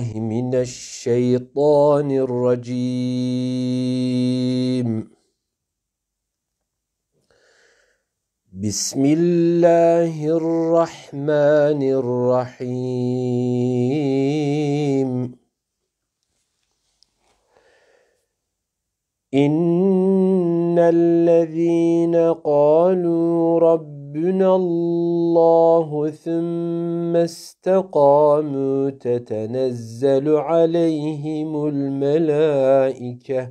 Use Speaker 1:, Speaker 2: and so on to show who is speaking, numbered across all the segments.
Speaker 1: من الشيطان الرجيم بسم الله الرحمن الرحيم إن الذين قالوا رب حسبنا الله ثم استقاموا تتنزل عليهم الملائكه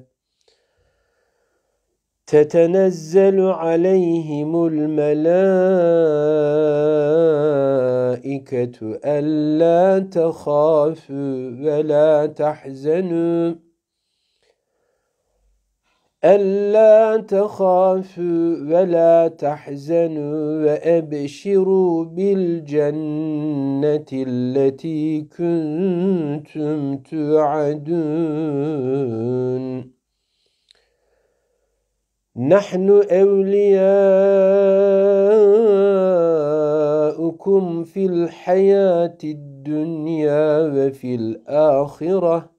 Speaker 1: تتنزل عليهم الملائكة ألا تخافوا ولا تحزنوا ألا تخافوا ولا تحزنوا وأبشروا بالجنة التي كنتم توعدون نحن أولياؤكم في الحياة الدنيا وفي الآخرة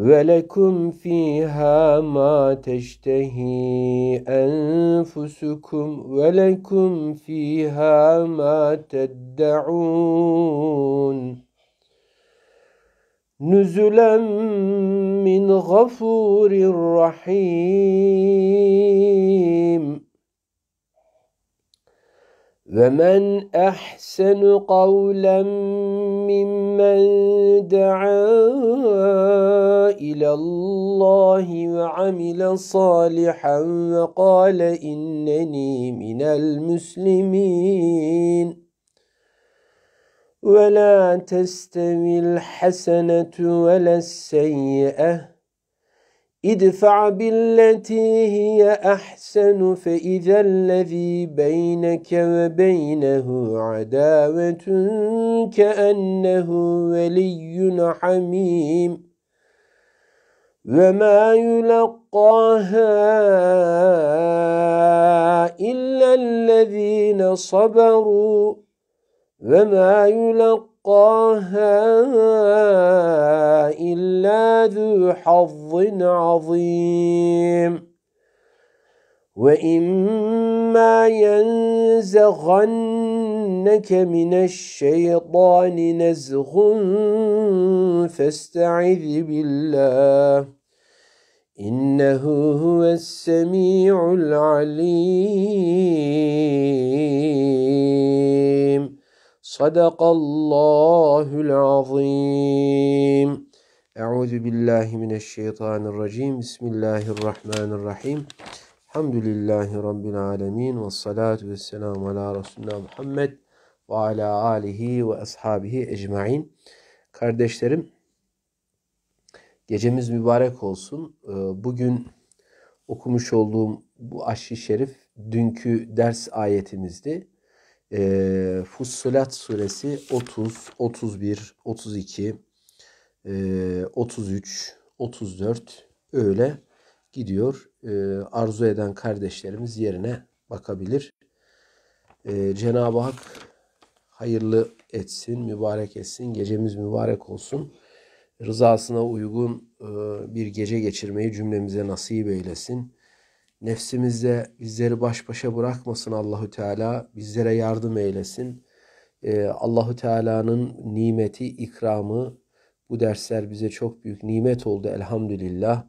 Speaker 1: ولكم فيها ما تشتهي أنفسكم ولكم فيها ما تدعون نزلا من غفور رحيم ومن أحسن قولا ممن دعا إلى الله وعمل صالحا وقال إنني من المسلمين ولا تستوي الحسنة ولا السيئة ادفع بالتي هي أحسن فإذا الذي بينك وبينه عداوة كأنه ولي حميم وما يلقاها إلا الذين صبروا وما يلقاها يلقاها إِلَّا ذُو حَظٍ عَظِيمٍ وَإِمَّا يَنزَغَنَّكَ مِنَ الشَّيْطَانِ نَزْغٌ فَاسْتَعِذْ بِاللَّهِ إِنَّهُ هُوَ السَّمِيعُ الْعَلِيمُ Sadakallahul azim. Euzu billahi mineşşeytanirracim. Bismillahirrahmanirrahim. Hamdülillahi Rabbil alemin. Ve salatu ve selamu ala Resulina Muhammed ve ala alihi ve ashabihi ecmain. Kardeşlerim, gecemiz mübarek olsun. Ee, bugün okumuş olduğum bu aşşi şerif dünkü ders ayetimizdi. E, Fussilat suresi 30, 31, 32, e, 33, 34 öyle gidiyor. E, arzu eden kardeşlerimiz yerine bakabilir. E, Cenab-ı Hak hayırlı etsin, mübarek etsin, gecemiz mübarek olsun. Rızasına uygun e, bir gece geçirmeyi cümlemize nasip eylesin. Nefsimizle bizleri baş başa bırakmasın Allahu Teala. Bizlere yardım eylesin. Ee, Allahü Teala'nın nimeti, ikramı bu dersler bize çok büyük nimet oldu elhamdülillah.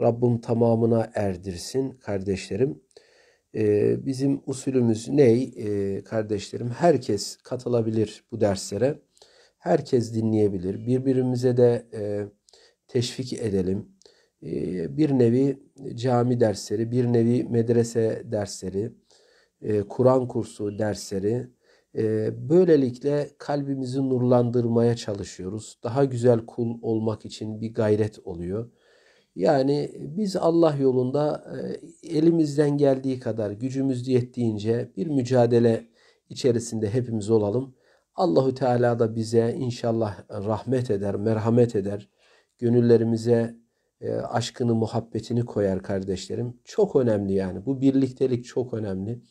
Speaker 1: Rabbim tamamına erdirsin kardeşlerim. Ee, bizim usulümüz ne, ee, kardeşlerim? Herkes katılabilir bu derslere. Herkes dinleyebilir. Birbirimize de e, teşvik edelim. Ee, bir nevi cami dersleri, bir nevi medrese dersleri, e, Kur'an kursu dersleri. E, böylelikle kalbimizi nurlandırmaya çalışıyoruz. Daha güzel kul olmak için bir gayret oluyor. Yani biz Allah yolunda e, elimizden geldiği kadar, gücümüz yettiğince bir mücadele içerisinde hepimiz olalım. Allahü Teala da bize inşallah rahmet eder, merhamet eder. Gönüllerimize e, aşkını, muhabbetini koyar kardeşlerim. Çok önemli yani. Bu birliktelik çok önemli.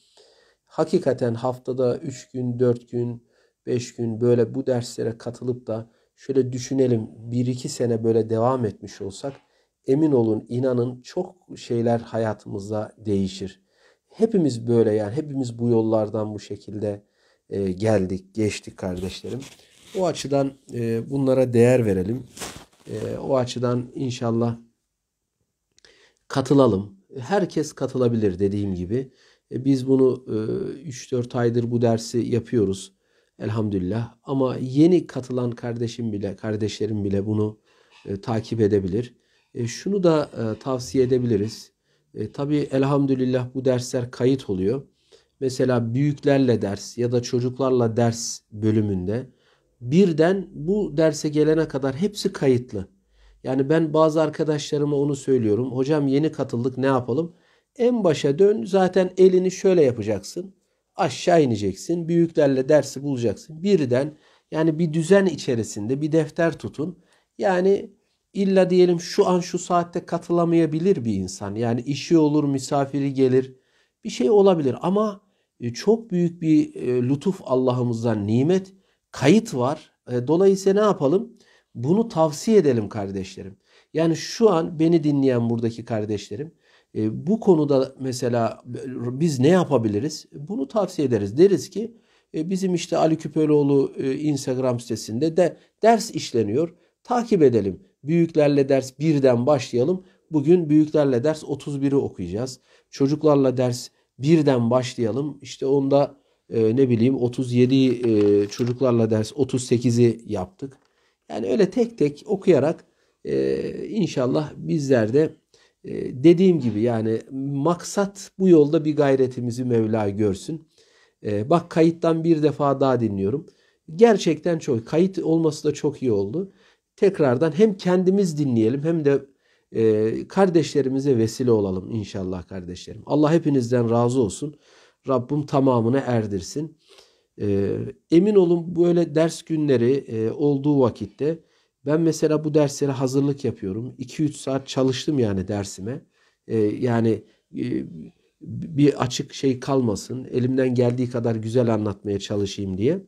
Speaker 1: Hakikaten haftada 3 gün, 4 gün, 5 gün böyle bu derslere katılıp da şöyle düşünelim. 1-2 sene böyle devam etmiş olsak emin olun, inanın çok şeyler hayatımızda değişir. Hepimiz böyle yani hepimiz bu yollardan bu şekilde e, geldik, geçtik kardeşlerim. O açıdan e, bunlara değer verelim. E, o açıdan inşallah katılalım. Herkes katılabilir dediğim gibi. E, biz bunu e, 3-4 aydır bu dersi yapıyoruz. Elhamdülillah. Ama yeni katılan kardeşim bile, kardeşlerim bile bunu e, takip edebilir. E, şunu da e, tavsiye edebiliriz. E, tabii elhamdülillah bu dersler kayıt oluyor. Mesela büyüklerle ders ya da çocuklarla ders bölümünde birden bu derse gelene kadar hepsi kayıtlı. Yani ben bazı arkadaşlarıma onu söylüyorum. Hocam yeni katıldık ne yapalım? En başa dön zaten elini şöyle yapacaksın. Aşağı ineceksin. Büyüklerle dersi bulacaksın. Birden yani bir düzen içerisinde bir defter tutun. Yani illa diyelim şu an şu saatte katılamayabilir bir insan. Yani işi olur, misafiri gelir. Bir şey olabilir ama e, çok büyük bir e, lütuf Allah'ımızdan nimet kayıt var. E, dolayısıyla ne yapalım? Bunu tavsiye edelim kardeşlerim. Yani şu an beni dinleyen buradaki kardeşlerim e, bu konuda mesela biz ne yapabiliriz? Bunu tavsiye ederiz. Deriz ki e, bizim işte Ali Küpeloğlu Instagram sitesinde de ders işleniyor. Takip edelim. Büyüklerle ders birden başlayalım. Bugün büyüklerle ders 31'i okuyacağız. Çocuklarla ders birden başlayalım. İşte onda e, ne bileyim 37 e, çocuklarla ders 38'i yaptık. Yani öyle tek tek okuyarak e, inşallah bizler de e, dediğim gibi yani maksat bu yolda bir gayretimizi Mevla görsün. E, bak kayıttan bir defa daha dinliyorum. Gerçekten çok kayıt olması da çok iyi oldu. Tekrardan hem kendimiz dinleyelim hem de e, kardeşlerimize vesile olalım inşallah kardeşlerim. Allah hepinizden razı olsun. Rabbim tamamını erdirsin. E, emin olun böyle ders günleri e, olduğu vakitte ben mesela bu derslere hazırlık yapıyorum. 2-3 saat çalıştım yani dersime. E, yani e, bir açık şey kalmasın. Elimden geldiği kadar güzel anlatmaya çalışayım diye.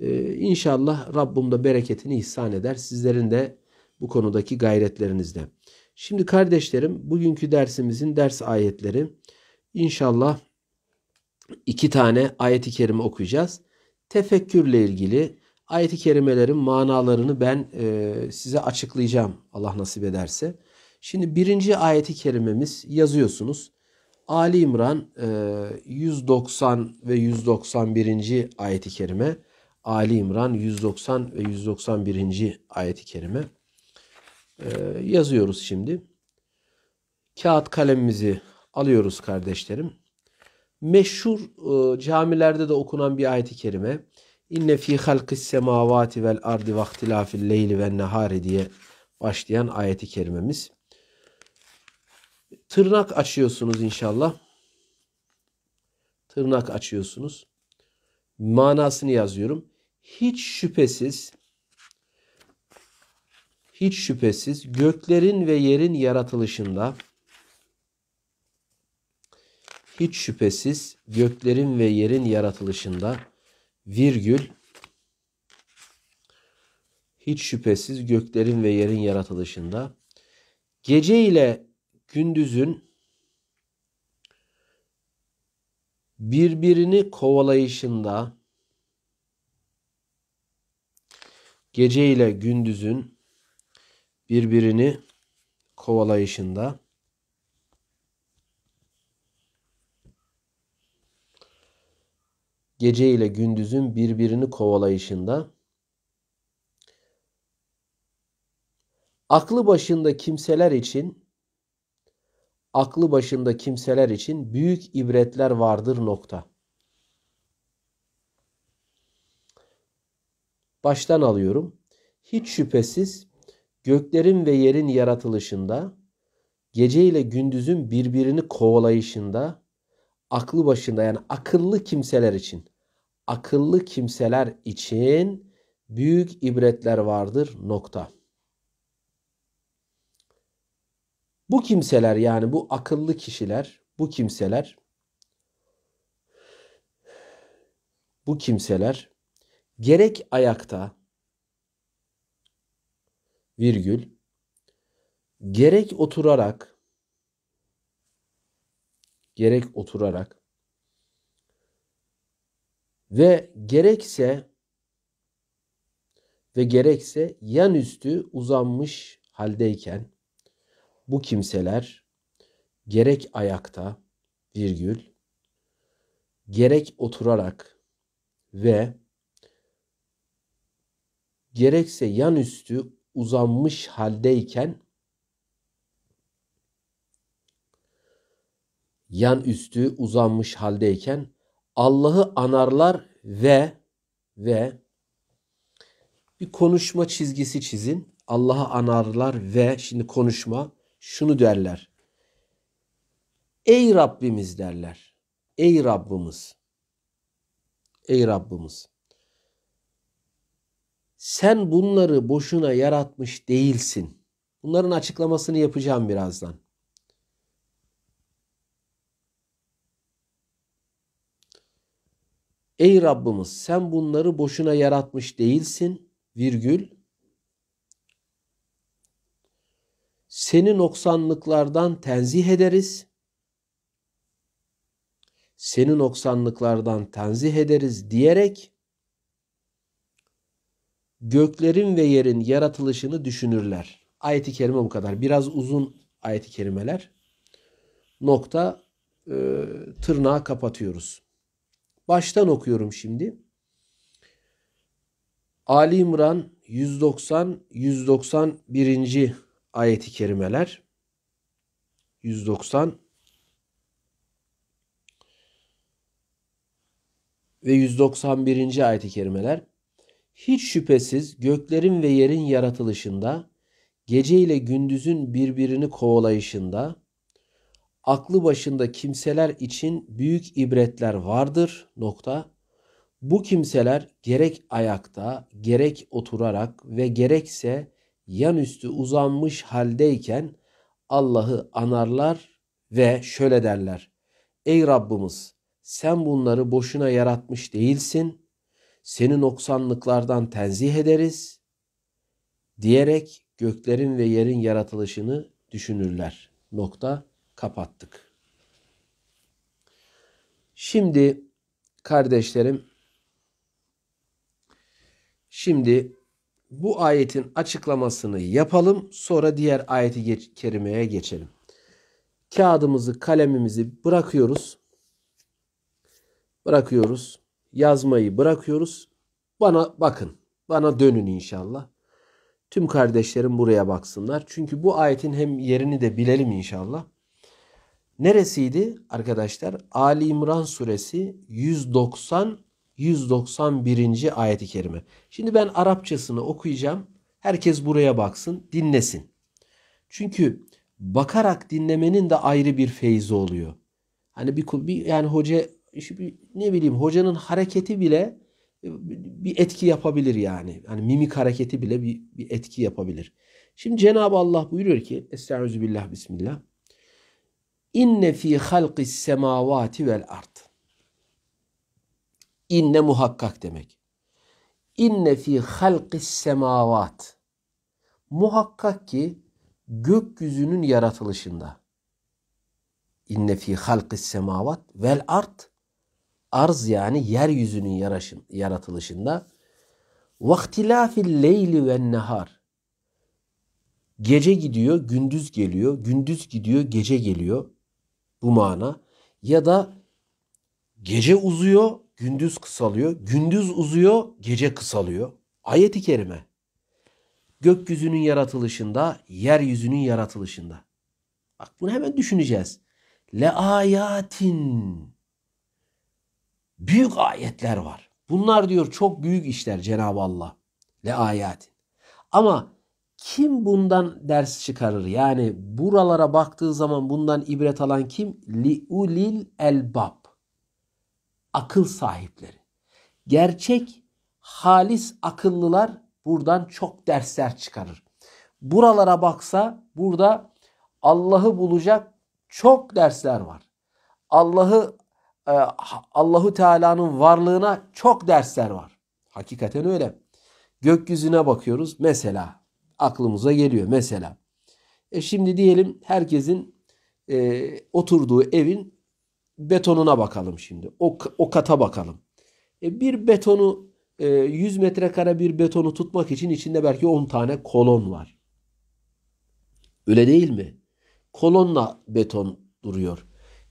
Speaker 1: E, inşallah Rabbim da bereketini ihsan eder. Sizlerin de bu konudaki gayretlerinizde. Şimdi kardeşlerim bugünkü dersimizin ders ayetleri inşallah iki tane ayeti kerime okuyacağız. Tefekkürle ilgili ayeti kerimelerin manalarını ben e, size açıklayacağım Allah nasip ederse. Şimdi birinci ayeti kerimemiz yazıyorsunuz. Ali İmran e, 190 ve 191. ayeti kerime. Ali İmran 190 ve 191. ayeti kerime. E, yazıyoruz şimdi. Kağıt kalemimizi alıyoruz kardeşlerim meşhur e, camilerde de okunan bir ayet-i kerime. İnne fi halkis semavati vel ardi vaktilafil leyli ve nehari diye başlayan ayet-i kerimemiz. Tırnak açıyorsunuz inşallah. Tırnak açıyorsunuz. Manasını yazıyorum. Hiç şüphesiz hiç şüphesiz göklerin ve yerin yaratılışında hiç şüphesiz göklerin ve yerin yaratılışında virgül hiç şüphesiz göklerin ve yerin yaratılışında gece ile gündüzün birbirini kovalayışında gece ile gündüzün birbirini kovalayışında gece ile gündüzün birbirini kovalayışında aklı başında kimseler için aklı başında kimseler için büyük ibretler vardır nokta. Baştan alıyorum. Hiç şüphesiz göklerin ve yerin yaratılışında, gece ile gündüzün birbirini kovalayışında, aklı başında yani akıllı kimseler için akıllı kimseler için büyük ibretler vardır nokta. Bu kimseler yani bu akıllı kişiler, bu kimseler bu kimseler gerek ayakta virgül gerek oturarak gerek oturarak ve gerekse ve gerekse yan üstü uzanmış haldeyken bu kimseler gerek ayakta virgül gerek oturarak ve gerekse yan üstü uzanmış haldeyken yan üstü uzanmış haldeyken Allah'ı anarlar ve ve bir konuşma çizgisi çizin. Allah'ı anarlar ve şimdi konuşma şunu derler. Ey Rabbimiz derler. Ey Rabbimiz. Ey Rabbimiz. Sen bunları boşuna yaratmış değilsin. Bunların açıklamasını yapacağım birazdan. Ey Rabbimiz sen bunları boşuna yaratmış değilsin virgül. Seni noksanlıklardan tenzih ederiz. Seni noksanlıklardan tenzih ederiz diyerek göklerin ve yerin yaratılışını düşünürler. Ayet-i kerime bu kadar. Biraz uzun ayet-i kerimeler. Nokta e, tırnağı kapatıyoruz. Baştan okuyorum şimdi. Ali İmran 190 191. ayeti kerimeler. 190 ve 191. ayet-i kerimeler hiç şüphesiz göklerin ve yerin yaratılışında, gece ile gündüzün birbirini kovalayışında, aklı başında kimseler için büyük ibretler vardır. Nokta. Bu kimseler gerek ayakta, gerek oturarak ve gerekse yan üstü uzanmış haldeyken Allah'ı anarlar ve şöyle derler. Ey Rabbimiz sen bunları boşuna yaratmış değilsin. Seni noksanlıklardan tenzih ederiz diyerek göklerin ve yerin yaratılışını düşünürler. Nokta kapattık. Şimdi kardeşlerim şimdi bu ayetin açıklamasını yapalım sonra diğer ayeti geç, kerimeye geçelim. Kağıdımızı, kalemimizi bırakıyoruz. Bırakıyoruz. Yazmayı bırakıyoruz. Bana bakın. Bana dönün inşallah. Tüm kardeşlerim buraya baksınlar. Çünkü bu ayetin hem yerini de bilelim inşallah. Neresiydi arkadaşlar? Ali İmran suresi 190 191. ayeti kerime. Şimdi ben Arapçasını okuyacağım. Herkes buraya baksın, dinlesin. Çünkü bakarak dinlemenin de ayrı bir feyzi oluyor. Hani bir, bir yani hoca ne bileyim hocanın hareketi bile e, bir etki yapabilir yani. Hani mimik hareketi bile bir, bir etki yapabilir. Şimdi Cenab-ı Allah buyuruyor ki Estaizu billah bismillah. İnne fi halqis semavati vel ard. İnne muhakkak demek. İnne fi halqis semavat. Muhakkak ki gökyüzünün yaratılışında. İnne fi halqis semavat vel ard. Arz yani yeryüzünün yaraşın, yaratılışında. Vaktilafil leyli ve nehar. Gece gidiyor, gündüz geliyor, gündüz gidiyor, gece geliyor bu mana. Ya da gece uzuyor, gündüz kısalıyor. Gündüz uzuyor, gece kısalıyor. Ayet-i kerime. Gökyüzünün yaratılışında, yeryüzünün yaratılışında. Bak bunu hemen düşüneceğiz. Le ayatin. Büyük ayetler var. Bunlar diyor çok büyük işler Cenab-ı Allah. Le ayatin. Ama kim bundan ders çıkarır? Yani buralara baktığı zaman bundan ibret alan kim? Liulil elbab. Akıl sahipleri. Gerçek, halis akıllılar buradan çok dersler çıkarır. Buralara baksa burada Allah'ı bulacak çok dersler var. Allah'ı e, Allahu Teala'nın varlığına çok dersler var. Hakikaten öyle. Gökyüzüne bakıyoruz mesela aklımıza geliyor mesela. E şimdi diyelim herkesin e, oturduğu evin betonuna bakalım şimdi. O, o kata bakalım. E bir betonu e, 100 metrekare bir betonu tutmak için içinde belki 10 tane kolon var. Öyle değil mi? Kolonla beton duruyor.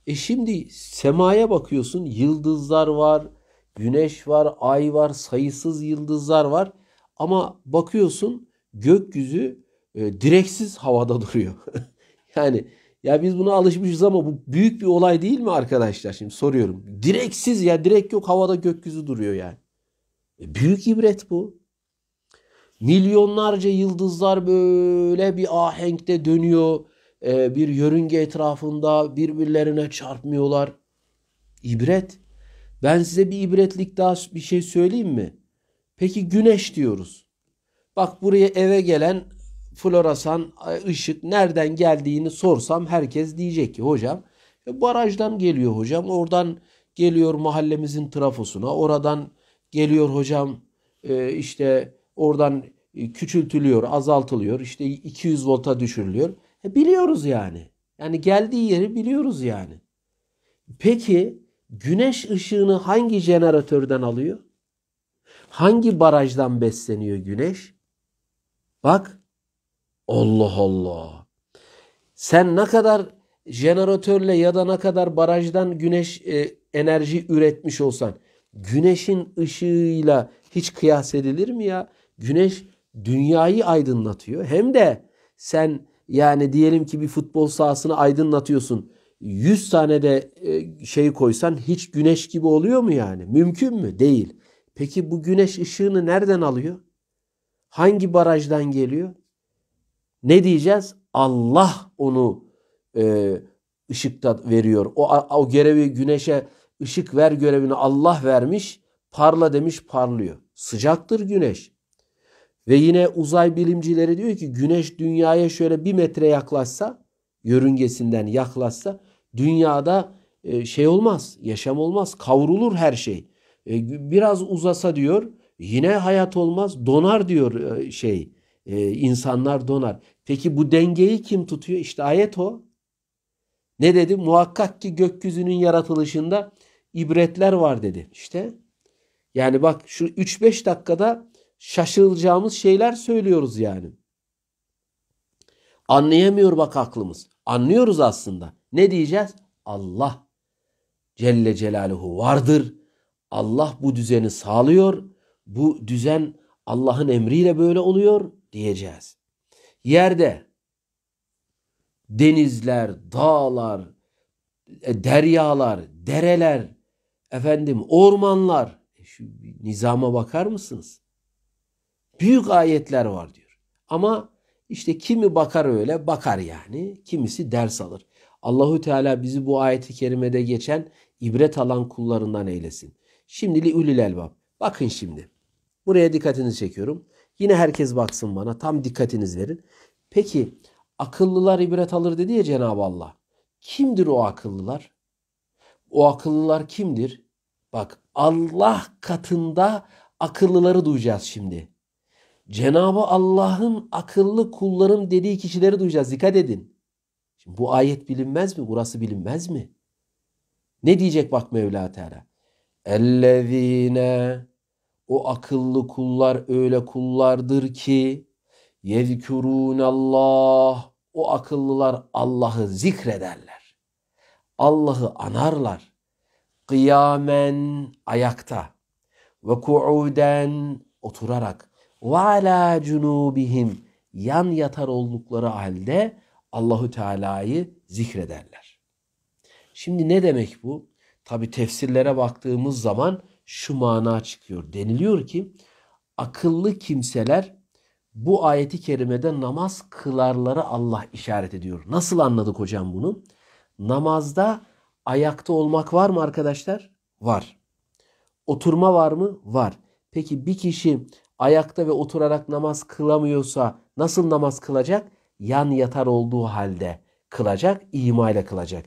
Speaker 1: E şimdi semaya bakıyorsun yıldızlar var, güneş var, ay var, sayısız yıldızlar var. Ama bakıyorsun gökyüzü e, direksiz havada duruyor. yani ya biz buna alışmışız ama bu büyük bir olay değil mi arkadaşlar? Şimdi soruyorum. Direksiz ya direk yok havada gökyüzü duruyor yani. E, büyük ibret bu. Milyonlarca yıldızlar böyle bir ahenkte dönüyor. E, bir yörünge etrafında birbirlerine çarpmıyorlar. İbret. Ben size bir ibretlik daha bir şey söyleyeyim mi? Peki güneş diyoruz. Bak buraya eve gelen floresan e, ışık nereden geldiğini sorsam herkes diyecek ki hocam e, barajdan geliyor hocam. Oradan geliyor mahallemizin trafosuna. Oradan geliyor hocam e, işte oradan küçültülüyor, azaltılıyor. işte 200 volta düşürülüyor. biliyoruz yani. Yani geldiği yeri biliyoruz yani. Peki güneş ışığını hangi jeneratörden alıyor? Hangi barajdan besleniyor güneş? Bak Allah Allah. Sen ne kadar jeneratörle ya da ne kadar barajdan güneş e, enerji üretmiş olsan güneşin ışığıyla hiç kıyas edilir mi ya? Güneş dünyayı aydınlatıyor. Hem de sen yani diyelim ki bir futbol sahasını aydınlatıyorsun. 100 tane de e, şey koysan hiç güneş gibi oluyor mu yani? Mümkün mü? Değil. Peki bu güneş ışığını nereden alıyor? Hangi barajdan geliyor? Ne diyeceğiz? Allah onu e, ışıkta veriyor. O, o görevi güneşe ışık ver görevini Allah vermiş. Parla demiş parlıyor. Sıcaktır güneş. Ve yine uzay bilimcileri diyor ki güneş dünyaya şöyle bir metre yaklaşsa yörüngesinden yaklaşsa dünyada e, şey olmaz yaşam olmaz kavrulur her şey. E, biraz uzasa diyor Yine hayat olmaz. Donar diyor e, şey. E, insanlar donar. Peki bu dengeyi kim tutuyor? İşte ayet o. Ne dedi? Muhakkak ki gökyüzünün yaratılışında ibretler var dedi. İşte yani bak şu 3-5 dakikada şaşılacağımız şeyler söylüyoruz yani. Anlayamıyor bak aklımız. Anlıyoruz aslında. Ne diyeceğiz? Allah Celle Celaluhu vardır. Allah bu düzeni sağlıyor bu düzen Allah'ın emriyle böyle oluyor diyeceğiz. Yerde denizler, dağlar, e, deryalar, dereler, efendim ormanlar. E, şu nizama bakar mısınız? Büyük ayetler var diyor. Ama işte kimi bakar öyle bakar yani. Kimisi ders alır. Allahu Teala bizi bu ayeti kerimede geçen ibret alan kullarından eylesin. Şimdili ulil elbab. Bakın şimdi. Buraya dikkatinizi çekiyorum. Yine herkes baksın bana. Tam dikkatiniz verin. Peki akıllılar ibret alır dedi ya Cenab-ı Allah. Kimdir o akıllılar? O akıllılar kimdir? Bak Allah katında akıllıları duyacağız şimdi. Cenabı Allah'ın akıllı kullarım dediği kişileri duyacağız. Dikkat edin. Şimdi bu ayet bilinmez mi? Burası bilinmez mi? Ne diyecek bak Mevla Teala? Ellezine o akıllı kullar öyle kullardır ki Allah. O akıllılar Allah'ı zikrederler. Allah'ı anarlar. Kıyamen ayakta ve kuuden oturarak ve ala cunubihim yan yatar oldukları halde Allahu Teala'yı zikrederler. Şimdi ne demek bu? Tabi tefsirlere baktığımız zaman şu mana çıkıyor. Deniliyor ki akıllı kimseler bu ayeti kerimede namaz kılarları Allah işaret ediyor. Nasıl anladık hocam bunu? Namazda ayakta olmak var mı arkadaşlar? Var. Oturma var mı? Var. Peki bir kişi ayakta ve oturarak namaz kılamıyorsa nasıl namaz kılacak? Yan yatar olduğu halde kılacak, imayla kılacak.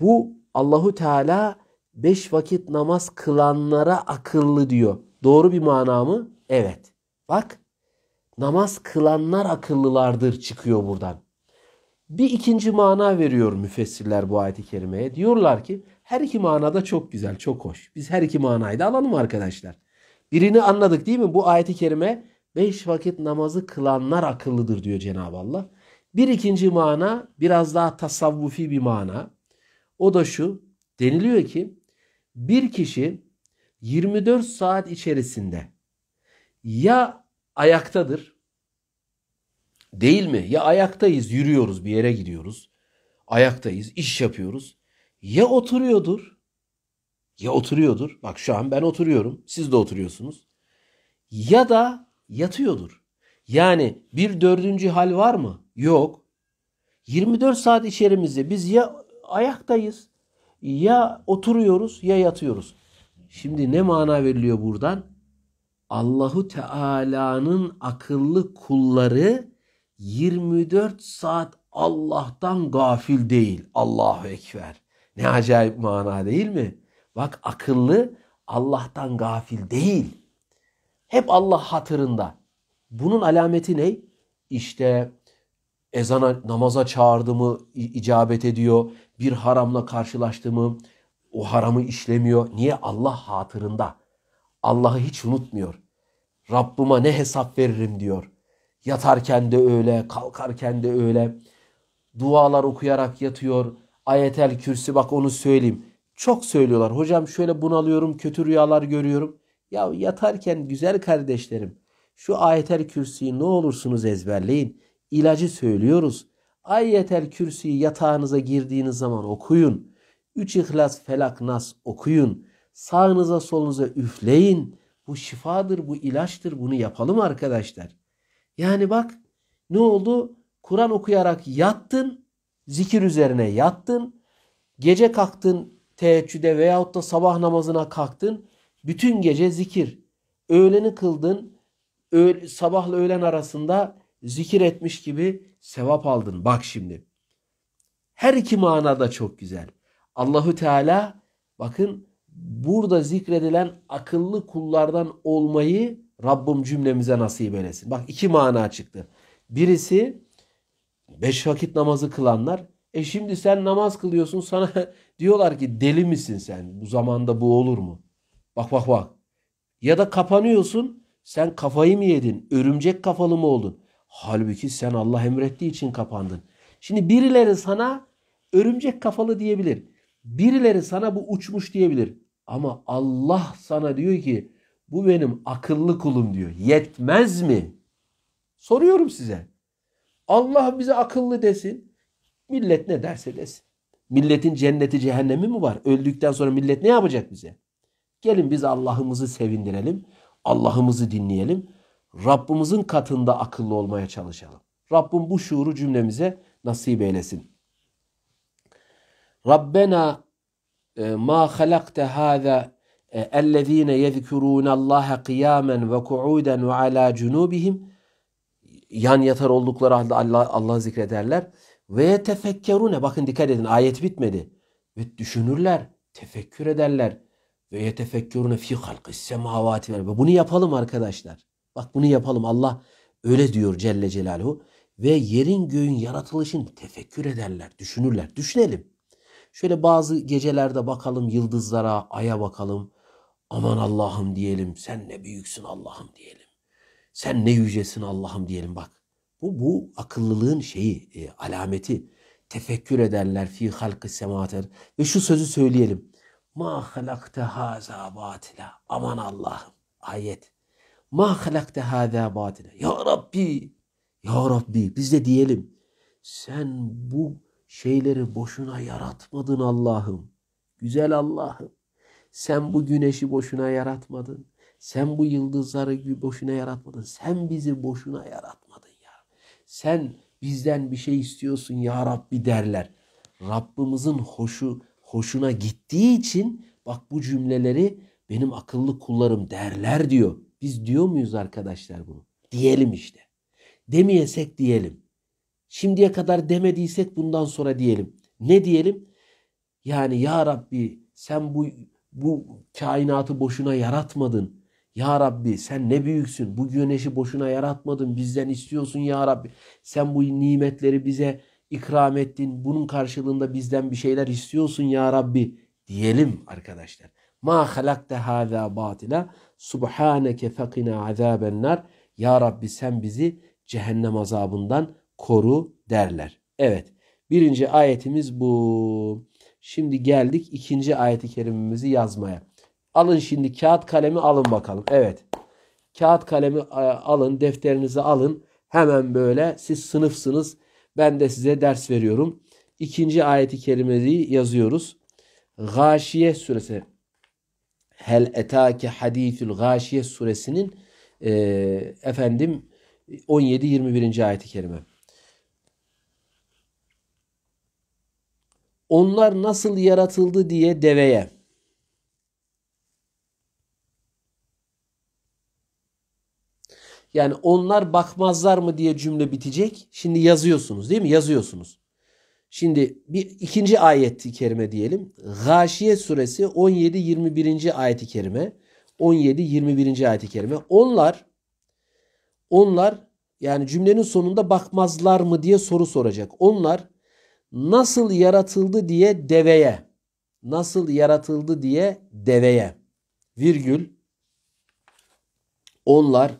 Speaker 1: Bu Allahu Teala beş vakit namaz kılanlara akıllı diyor. Doğru bir mana mı? Evet. Bak namaz kılanlar akıllılardır çıkıyor buradan. Bir ikinci mana veriyor müfessirler bu ayeti kerimeye. Diyorlar ki her iki manada çok güzel, çok hoş. Biz her iki manayı da alalım arkadaşlar. Birini anladık değil mi? Bu ayeti kerime beş vakit namazı kılanlar akıllıdır diyor Cenab-ı Allah. Bir ikinci mana biraz daha tasavvufi bir mana. O da şu deniliyor ki bir kişi 24 saat içerisinde ya ayaktadır değil mi? Ya ayaktayız, yürüyoruz, bir yere gidiyoruz. Ayaktayız, iş yapıyoruz. Ya oturuyordur. Ya oturuyordur. Bak şu an ben oturuyorum. Siz de oturuyorsunuz. Ya da yatıyordur. Yani bir dördüncü hal var mı? Yok. 24 saat içerimizde biz ya ayaktayız ya oturuyoruz ya yatıyoruz. Şimdi ne mana veriliyor buradan? Allahu Teala'nın akıllı kulları 24 saat Allah'tan gafil değil. Allahu Ekber. Ne acayip mana değil mi? Bak akıllı Allah'tan gafil değil. Hep Allah hatırında. Bunun alameti ne? İşte ezana namaza çağırdı mı icabet ediyor bir haramla karşılaştığımı o haramı işlemiyor. Niye? Allah hatırında. Allah'ı hiç unutmuyor. Rabbıma ne hesap veririm diyor. Yatarken de öyle, kalkarken de öyle. Dualar okuyarak yatıyor. Ayetel kürsi bak onu söyleyeyim. Çok söylüyorlar. Hocam şöyle bunalıyorum, kötü rüyalar görüyorum. Ya yatarken güzel kardeşlerim şu ayetel kürsüyü ne olursunuz ezberleyin. İlacı söylüyoruz. Ayetel Kürsi'yi yatağınıza girdiğiniz zaman okuyun. Üç İhlas Felak Nas okuyun. Sağınıza solunuza üfleyin. Bu şifadır, bu ilaçtır. Bunu yapalım arkadaşlar. Yani bak ne oldu? Kur'an okuyarak yattın. Zikir üzerine yattın. Gece kalktın teheccüde veyahut da sabah namazına kalktın. Bütün gece zikir. Öğleni kıldın. Öğ sabahla öğlen arasında zikir etmiş gibi sevap aldın. Bak şimdi. Her iki manada çok güzel. Allahu Teala bakın burada zikredilen akıllı kullardan olmayı Rabbim cümlemize nasip eylesin. Bak iki mana çıktı. Birisi beş vakit namazı kılanlar. E şimdi sen namaz kılıyorsun sana diyorlar ki deli misin sen? Bu zamanda bu olur mu? Bak bak bak. Ya da kapanıyorsun sen kafayı mı yedin? Örümcek kafalı mı oldun? Halbuki sen Allah emrettiği için kapandın. Şimdi birileri sana örümcek kafalı diyebilir. Birileri sana bu uçmuş diyebilir. Ama Allah sana diyor ki bu benim akıllı kulum diyor. Yetmez mi? Soruyorum size. Allah bize akıllı desin. Millet ne derse desin. Milletin cenneti cehennemi mi var? Öldükten sonra millet ne yapacak bize? Gelin biz Allah'ımızı sevindirelim. Allah'ımızı dinleyelim. Rabbimizin katında akıllı olmaya çalışalım. Rabbim bu şuuru cümlemize nasip eylesin. Rabbena e, ma halakte hâzâ e, ellezîne yezkurûnallâhe kıyâmen ve ku'ûden ve alâ cunûbihim yan yatar oldukları halde Allah, Allah zikrederler. Ve tefekkerune bakın dikkat edin ayet bitmedi. Ve düşünürler, tefekkür ederler. Ve yetefekkerune fi halkı semavati ve bunu yapalım arkadaşlar. Bak bunu yapalım. Allah öyle diyor Celle Celaluhu. Ve yerin göğün yaratılışını tefekkür ederler, düşünürler. Düşünelim. Şöyle bazı gecelerde bakalım yıldızlara, aya bakalım. Aman Allah'ım diyelim. Sen ne büyüksün Allah'ım diyelim. Sen ne yücesin Allah'ım diyelim bak. Bu bu akıllılığın şeyi, e, alameti. Tefekkür ederler fi halkı semater. Ve şu sözü söyleyelim. Ma halakte haza batila. Aman Allah'ım. Ayet. Ma halakte hâdâ bâdine. Ya Rabbi, Ya Rabbi biz de diyelim. Sen bu şeyleri boşuna yaratmadın Allah'ım. Güzel Allah'ım. Sen bu güneşi boşuna yaratmadın. Sen bu yıldızları boşuna yaratmadın. Sen bizi boşuna yaratmadın ya. Sen bizden bir şey istiyorsun ya Rabbi derler. Rabbimizin hoşu hoşuna gittiği için bak bu cümleleri benim akıllı kullarım derler diyor. Biz diyor muyuz arkadaşlar bunu? Diyelim işte. Demeyesek diyelim. Şimdiye kadar demediysek bundan sonra diyelim. Ne diyelim? Yani ya Rabbi sen bu bu kainatı boşuna yaratmadın. Ya Rabbi sen ne büyüksün. Bu güneşi boşuna yaratmadın. Bizden istiyorsun ya Rabbi. Sen bu nimetleri bize ikram ettin. Bunun karşılığında bizden bir şeyler istiyorsun ya Rabbi diyelim arkadaşlar. Ma halakte haza batila. Subhaneke fekina azâbennar. Ya Rabbi sen bizi cehennem azabından koru derler. Evet. Birinci ayetimiz bu. Şimdi geldik ikinci ayeti kerimimizi yazmaya. Alın şimdi kağıt kalemi alın bakalım. Evet. Kağıt kalemi e, alın, defterinizi alın. Hemen böyle siz sınıfsınız. Ben de size ders veriyorum. İkinci ayeti kerimeyi yazıyoruz. Gâşiye suresi. Hel etâke hadîsül gâşiye suresinin e, efendim 17-21. ayeti kerime. Onlar nasıl yaratıldı diye deveye. Yani onlar bakmazlar mı diye cümle bitecek. Şimdi yazıyorsunuz değil mi? Yazıyorsunuz. Şimdi bir ikinci ayeti kerime diyelim. Gâşiye suresi 17 21. Ayeti kerime. 17 21. Ayeti kerime. Onlar onlar yani cümlenin sonunda bakmazlar mı diye soru soracak. Onlar nasıl yaratıldı diye deveye. Nasıl yaratıldı diye deveye. Virgül. Onlar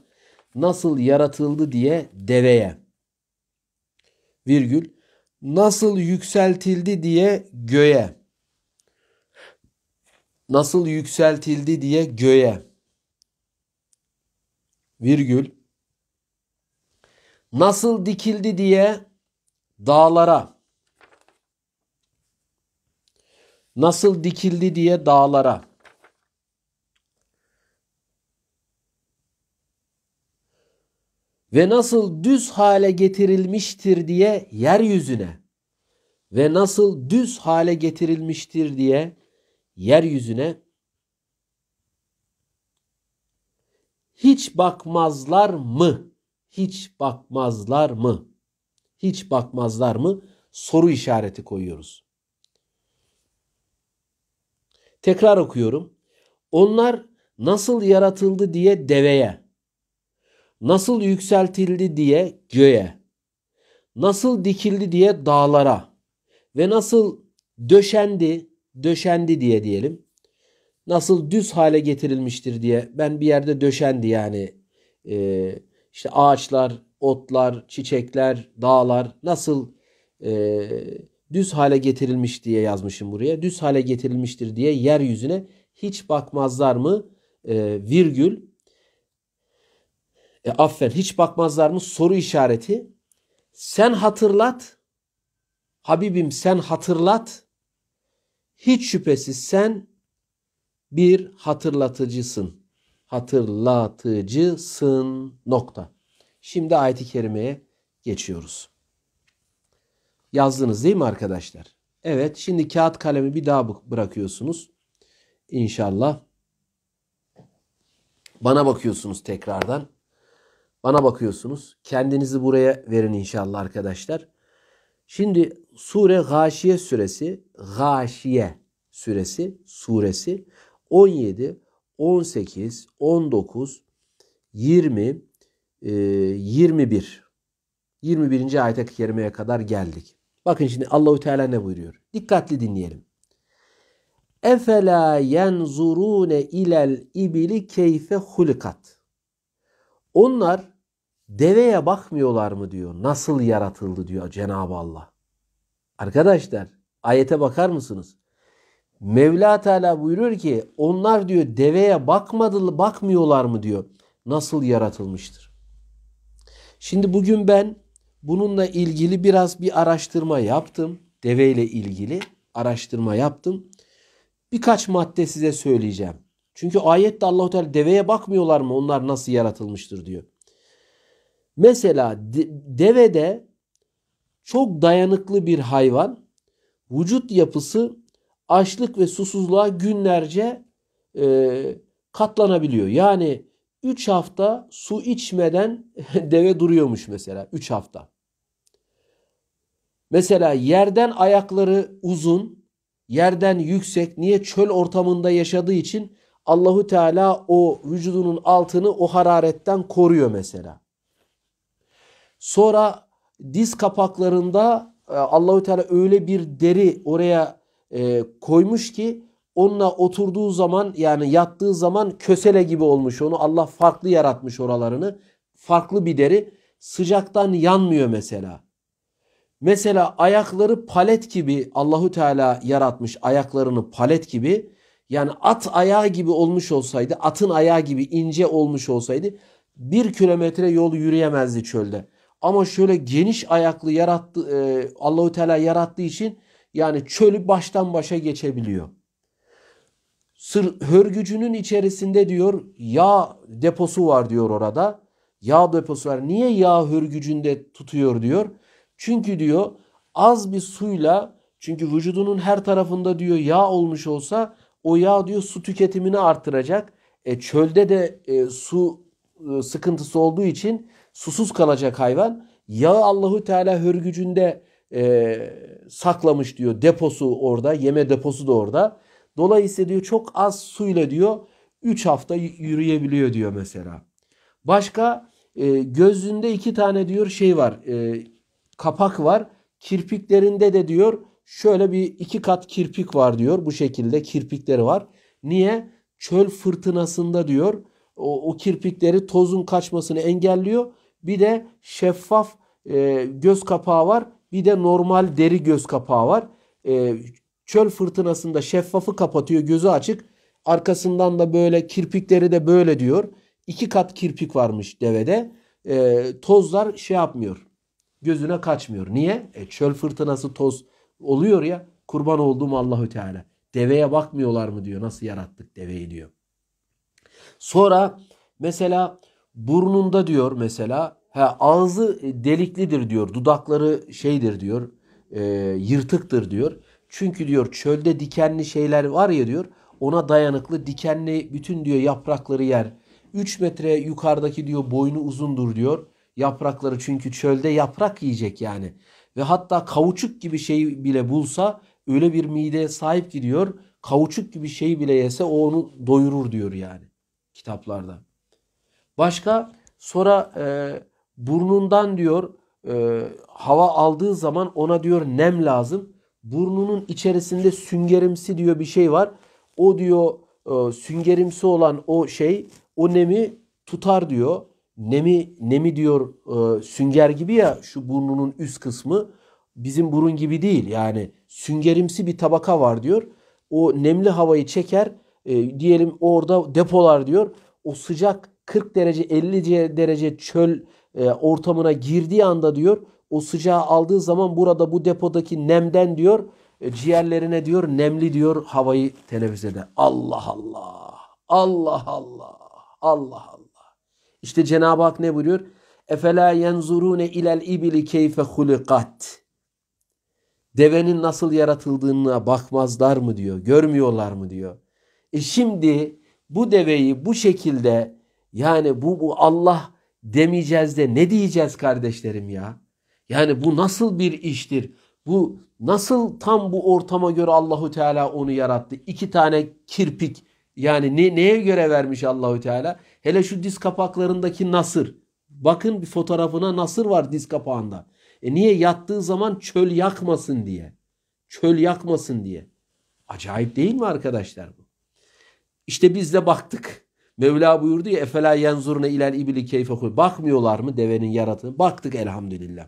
Speaker 1: nasıl yaratıldı diye deveye. Virgül nasıl yükseltildi diye göğe. Nasıl yükseltildi diye göğe. Virgül. Nasıl dikildi diye dağlara. Nasıl dikildi diye dağlara. ve nasıl düz hale getirilmiştir diye yeryüzüne ve nasıl düz hale getirilmiştir diye yeryüzüne hiç bakmazlar mı? Hiç bakmazlar mı? Hiç bakmazlar mı? Soru işareti koyuyoruz. Tekrar okuyorum. Onlar nasıl yaratıldı diye deveye Nasıl yükseltildi diye göğe. Nasıl dikildi diye dağlara. Ve nasıl döşendi, döşendi diye diyelim. Nasıl düz hale getirilmiştir diye. Ben bir yerde döşendi yani. Ee, işte ağaçlar, otlar, çiçekler, dağlar nasıl e, düz hale getirilmiş diye yazmışım buraya. Düz hale getirilmiştir diye yeryüzüne hiç bakmazlar mı? E, virgül e, affen hiç bakmazlar mı soru işareti. Sen hatırlat. Habibim sen hatırlat. Hiç şüphesiz sen bir hatırlatıcısın. Hatırlatıcısın nokta. Şimdi ayeti kerimeye geçiyoruz. Yazdınız değil mi arkadaşlar? Evet şimdi kağıt kalemi bir daha bırakıyorsunuz. İnşallah. Bana bakıyorsunuz tekrardan. Bana bakıyorsunuz. Kendinizi buraya verin inşallah arkadaşlar. Şimdi sure Gâşiye suresi, Gâşiye suresi, suresi 17, 18, 19, 20, 21. 21. ayet-i kerimeye kadar geldik. Bakın şimdi Allahu Teala ne buyuruyor? Dikkatli dinleyelim. Efela yenzurune ilel ibili keyfe hulikat. Onlar Deveye bakmıyorlar mı diyor. Nasıl yaratıldı diyor Cenab-ı Allah. Arkadaşlar ayete bakar mısınız? Mevla Teala buyuruyor ki onlar diyor deveye bakmadı, bakmıyorlar mı diyor. Nasıl yaratılmıştır? Şimdi bugün ben bununla ilgili biraz bir araştırma yaptım. Deveyle ilgili araştırma yaptım. Birkaç madde size söyleyeceğim. Çünkü ayette Allahu Teala deveye bakmıyorlar mı onlar nasıl yaratılmıştır diyor. Mesela deve de çok dayanıklı bir hayvan. Vücut yapısı açlık ve susuzluğa günlerce e, katlanabiliyor. Yani 3 hafta su içmeden deve duruyormuş mesela 3 hafta. Mesela yerden ayakları uzun, yerden yüksek. Niye çöl ortamında yaşadığı için Allahu Teala o vücudunun altını o hararetten koruyor mesela. Sonra diz kapaklarında e, Allahü Teala öyle bir deri oraya e, koymuş ki onunla oturduğu zaman yani yattığı zaman kösele gibi olmuş onu. Allah farklı yaratmış oralarını. Farklı bir deri. Sıcaktan yanmıyor mesela. Mesela ayakları palet gibi Allahu Teala yaratmış ayaklarını palet gibi. Yani at ayağı gibi olmuş olsaydı, atın ayağı gibi ince olmuş olsaydı bir kilometre yol yürüyemezdi çölde. Ama şöyle geniş ayaklı yarattı e, Allahu Teala yarattığı için yani çölü baştan başa geçebiliyor. Sır hörgücünün içerisinde diyor yağ deposu var diyor orada. Yağ deposu var. Niye yağ hörgücünde tutuyor diyor? Çünkü diyor az bir suyla çünkü vücudunun her tarafında diyor yağ olmuş olsa o yağ diyor su tüketimini artıracak. E, çölde de e, su e, sıkıntısı olduğu için susuz kalacak hayvan yağı Allahu Teala hürgücünde e, saklamış diyor. Deposu orada, yeme deposu da orada. Dolayısıyla diyor çok az suyla diyor 3 hafta yürüyebiliyor diyor mesela. Başka e, gözünde iki tane diyor şey var. E, kapak var. Kirpiklerinde de diyor şöyle bir iki kat kirpik var diyor. Bu şekilde kirpikleri var. Niye? Çöl fırtınasında diyor o, o kirpikleri tozun kaçmasını engelliyor bir de şeffaf e, göz kapağı var. Bir de normal deri göz kapağı var. E, çöl fırtınasında şeffafı kapatıyor gözü açık. Arkasından da böyle kirpikleri de böyle diyor. İki kat kirpik varmış devede. E, tozlar şey yapmıyor. Gözüne kaçmıyor. Niye? E, çöl fırtınası toz oluyor ya. Kurban olduğum Allahü Teala. Deveye bakmıyorlar mı diyor. Nasıl yarattık deveyi diyor. Sonra mesela burnunda diyor mesela he, ağzı e, deliklidir diyor. Dudakları şeydir diyor. E, yırtıktır diyor. Çünkü diyor çölde dikenli şeyler var ya diyor. Ona dayanıklı dikenli bütün diyor yaprakları yer. 3 metre yukarıdaki diyor boynu uzundur diyor. Yaprakları çünkü çölde yaprak yiyecek yani. Ve hatta kavuçuk gibi şey bile bulsa öyle bir mideye sahip gidiyor. Kavuçuk gibi şey bile yese o onu doyurur diyor yani kitaplarda. Başka sonra e, burnundan diyor e, hava aldığı zaman ona diyor nem lazım. Burnunun içerisinde süngerimsi diyor bir şey var. O diyor e, süngerimsi olan o şey o nemi tutar diyor. Nemi nemi diyor e, sünger gibi ya şu burnunun üst kısmı bizim burun gibi değil. Yani süngerimsi bir tabaka var diyor. O nemli havayı çeker. E, diyelim orada depolar diyor. O sıcak 40 derece 50 derece çöl e, ortamına girdiği anda diyor o sıcağı aldığı zaman burada bu depodaki nemden diyor e, ciğerlerine diyor nemli diyor havayı teneffüs eder. Allah Allah. Allah Allah. Allah Allah. İşte Cenab-ı Hak ne buyuruyor? Efela yenzurune ilel ibili keyfe hulikat. Devenin nasıl yaratıldığına bakmazlar mı diyor. Görmüyorlar mı diyor. E şimdi bu deveyi bu şekilde yani bu, bu Allah demeyeceğiz de ne diyeceğiz kardeşlerim ya? Yani bu nasıl bir iştir? Bu nasıl tam bu ortama göre Allahu Teala onu yarattı? İki tane kirpik yani ne, neye göre vermiş Allahu Teala? Hele şu diz kapaklarındaki nasır. Bakın bir fotoğrafına nasır var diz kapağında. E niye yattığı zaman çöl yakmasın diye. Çöl yakmasın diye. Acayip değil mi arkadaşlar bu? İşte biz de baktık. Mevla buyurdu ya efela yenzurne ilel ibili keyfe Bakmıyorlar mı devenin yaratığı? Baktık elhamdülillah.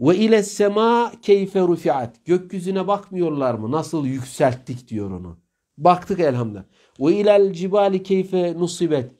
Speaker 1: Ve ile sema keyfe rufiat. Gökyüzüne bakmıyorlar mı? Nasıl yükselttik diyor onu. Baktık elhamdülillah. Ve ilel cibali keyfe nusibet.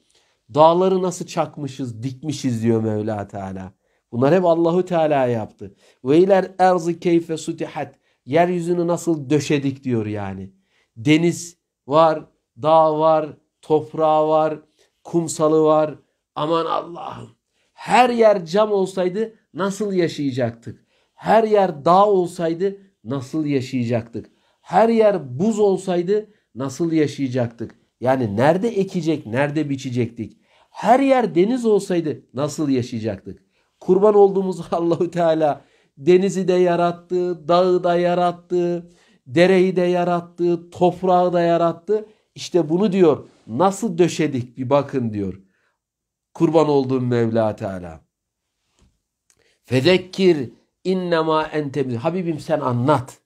Speaker 1: Dağları nasıl çakmışız, dikmişiz diyor Mevla Teala. Bunlar hep Allahu Teala yaptı. Ve iler erzi keyfe sutihat. Yeryüzünü nasıl döşedik diyor yani. Deniz var, dağ var, toprağı var, kumsalı var. Aman Allah'ım. Her yer cam olsaydı nasıl yaşayacaktık? Her yer dağ olsaydı nasıl yaşayacaktık? Her yer buz olsaydı nasıl yaşayacaktık? Yani nerede ekecek, nerede biçecektik? Her yer deniz olsaydı nasıl yaşayacaktık? Kurban olduğumuz Allahü Teala denizi de yarattı, dağı da yarattı, dereyi de yarattı, toprağı da yarattı. İşte bunu diyor nasıl döşedik bir bakın diyor. Kurban olduğum Mevla Teala. Fezekkir innema ente Habibim sen anlat.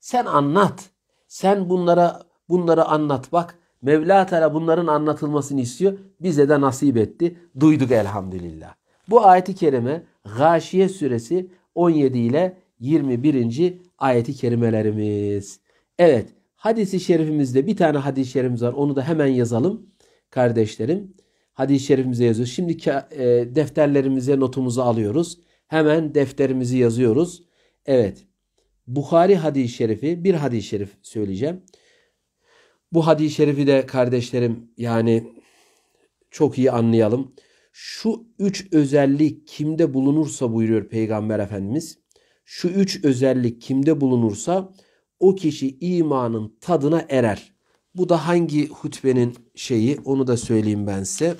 Speaker 1: Sen anlat. Sen bunlara bunları anlat bak. Mevla Teala bunların anlatılmasını istiyor. Bize de nasip etti. Duyduk elhamdülillah. Bu ayeti kerime Gâşiye suresi 17 ile 21. ayeti kerimelerimiz. Evet Hadis-i şerifimizde bir tane hadis-i şerifimiz var. Onu da hemen yazalım kardeşlerim. Hadis-i şerifimize yazıyoruz. Şimdi e, defterlerimize notumuzu alıyoruz. Hemen defterimizi yazıyoruz. Evet. Bukhari hadis-i şerifi bir hadis-i şerif söyleyeceğim. Bu hadis-i şerifi de kardeşlerim yani çok iyi anlayalım. Şu üç özellik kimde bulunursa buyuruyor Peygamber Efendimiz. Şu üç özellik kimde bulunursa o kişi imanın tadına erer. Bu da hangi hutbenin şeyi onu da söyleyeyim ben size.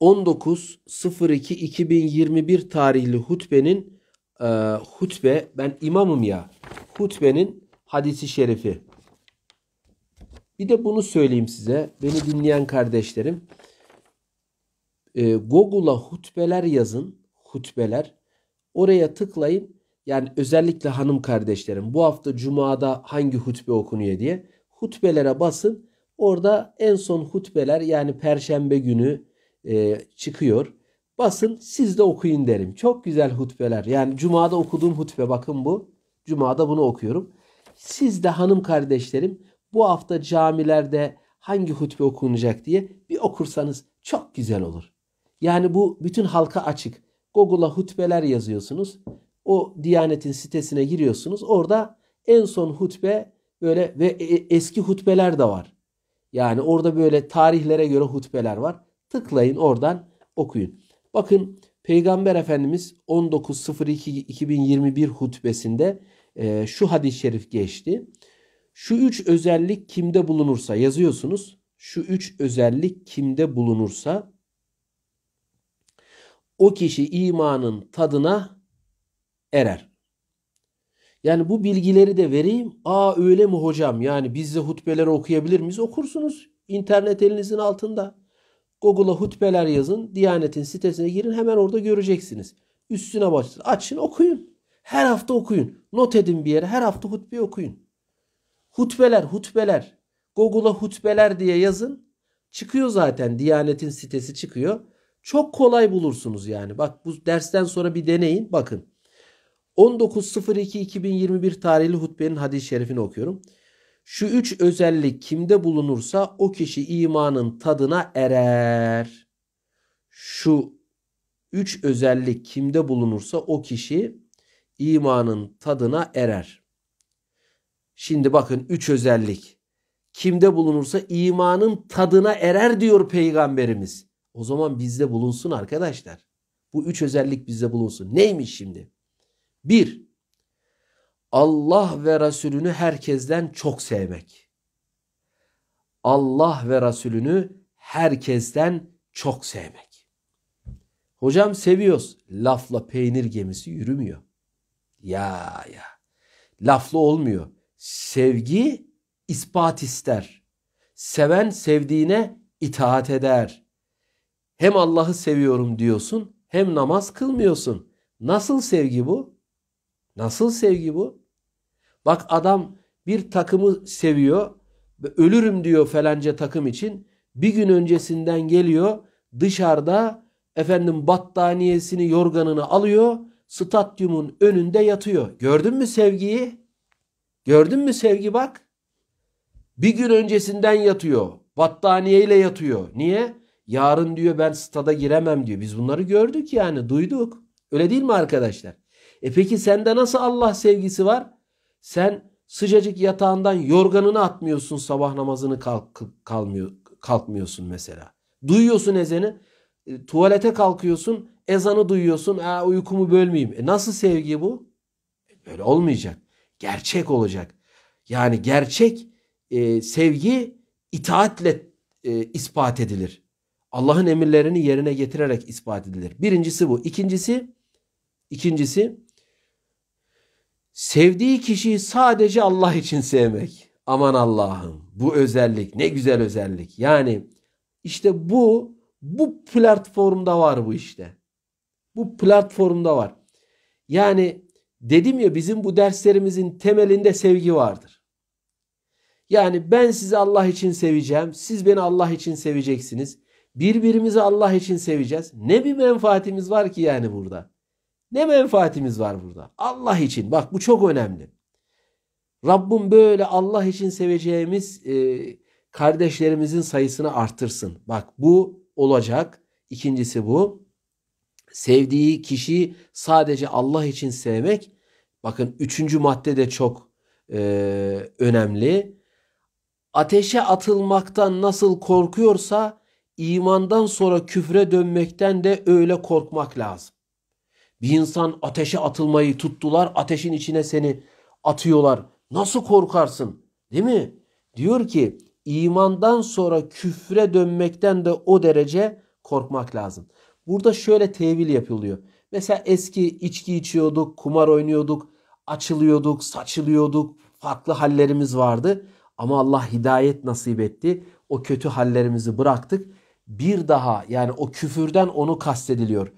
Speaker 1: 19.02.2021 tarihli hutbenin e, hutbe ben imamım ya hutbenin hadisi şerifi. Bir de bunu söyleyeyim size beni dinleyen kardeşlerim. E, Google'a hutbeler yazın hutbeler oraya tıklayın yani özellikle hanım kardeşlerim bu hafta Cuma'da hangi hutbe okunuyor diye hutbelere basın. Orada en son hutbeler yani Perşembe günü e, çıkıyor. Basın siz de okuyun derim. Çok güzel hutbeler. Yani Cuma'da okuduğum hutbe bakın bu. Cuma'da bunu okuyorum. Siz de hanım kardeşlerim bu hafta camilerde hangi hutbe okunacak diye bir okursanız çok güzel olur. Yani bu bütün halka açık. Google'a hutbeler yazıyorsunuz. O Diyanet'in sitesine giriyorsunuz. Orada en son hutbe böyle ve e, e, eski hutbeler de var. Yani orada böyle tarihlere göre hutbeler var. Tıklayın oradan okuyun. Bakın Peygamber Efendimiz 19.02.2021 hutbesinde e, şu hadis-i şerif geçti. Şu üç özellik kimde bulunursa yazıyorsunuz. Şu üç özellik kimde bulunursa o kişi imanın tadına erer. Yani bu bilgileri de vereyim. Aa öyle mi hocam? Yani biz de hutbeleri okuyabilir miyiz? Okursunuz. İnternet elinizin altında. Google'a hutbeler yazın. Diyanet'in sitesine girin. Hemen orada göreceksiniz. Üstüne başlayın. Açın okuyun. Her hafta okuyun. Not edin bir yere. Her hafta hutbe okuyun. Hutbeler, hutbeler. Google'a hutbeler diye yazın. Çıkıyor zaten. Diyanet'in sitesi çıkıyor. Çok kolay bulursunuz yani. Bak bu dersten sonra bir deneyin. Bakın. 19.02.2021 tarihli hutbenin hadis-i şerifini okuyorum. Şu üç özellik kimde bulunursa o kişi imanın tadına erer. Şu üç özellik kimde bulunursa o kişi imanın tadına erer. Şimdi bakın üç özellik. Kimde bulunursa imanın tadına erer diyor peygamberimiz. O zaman bizde bulunsun arkadaşlar. Bu üç özellik bizde bulunsun. Neymiş şimdi? Bir, Allah ve Resulünü herkesten çok sevmek. Allah ve Resulünü herkesten çok sevmek. Hocam seviyoruz. Lafla peynir gemisi yürümüyor. Ya ya. laflı olmuyor. Sevgi ispat ister. Seven sevdiğine itaat eder. Hem Allah'ı seviyorum diyorsun hem namaz kılmıyorsun. Nasıl sevgi bu? Nasıl sevgi bu? Bak adam bir takımı seviyor. Ölürüm diyor felence takım için. Bir gün öncesinden geliyor. Dışarıda efendim battaniyesini, yorganını alıyor. Stadyumun önünde yatıyor. Gördün mü sevgiyi? Gördün mü sevgi bak? Bir gün öncesinden yatıyor. Battaniyeyle yatıyor. Niye? Yarın diyor ben stada giremem diyor. Biz bunları gördük yani duyduk. Öyle değil mi arkadaşlar? E peki sende nasıl Allah sevgisi var? Sen sıcacık yatağından yorganını atmıyorsun sabah namazını kalkıp kalmıyor, kalkmıyorsun mesela. Duyuyorsun ezeni tuvalete kalkıyorsun ezanı duyuyorsun Aa, uykumu bölmeyeyim. E nasıl sevgi bu? E, öyle olmayacak. Gerçek olacak. Yani gerçek e, sevgi itaatle e, ispat edilir. Allah'ın emirlerini yerine getirerek ispat edilir. Birincisi bu. İkincisi, ikincisi Sevdiği kişiyi sadece Allah için sevmek. Aman Allah'ım bu özellik ne güzel özellik. Yani işte bu bu platformda var bu işte. Bu platformda var. Yani dedim ya bizim bu derslerimizin temelinde sevgi vardır. Yani ben sizi Allah için seveceğim. Siz beni Allah için seveceksiniz. Birbirimizi Allah için seveceğiz. Ne bir menfaatimiz var ki yani burada? Ne menfaatimiz var burada? Allah için. Bak bu çok önemli. Rabbim böyle Allah için seveceğimiz e, kardeşlerimizin sayısını artırsın. Bak bu olacak. İkincisi bu. Sevdiği kişiyi sadece Allah için sevmek. Bakın üçüncü madde de çok e, önemli. Ateşe atılmaktan nasıl korkuyorsa imandan sonra küfre dönmekten de öyle korkmak lazım. Bir insan ateşe atılmayı tuttular, ateşin içine seni atıyorlar. Nasıl korkarsın? Değil mi? Diyor ki imandan sonra küfre dönmekten de o derece korkmak lazım. Burada şöyle tevil yapılıyor. Mesela eski içki içiyorduk, kumar oynuyorduk, açılıyorduk, saçılıyorduk, farklı hallerimiz vardı. Ama Allah hidayet nasip etti. O kötü hallerimizi bıraktık. Bir daha yani o küfürden onu kastediliyor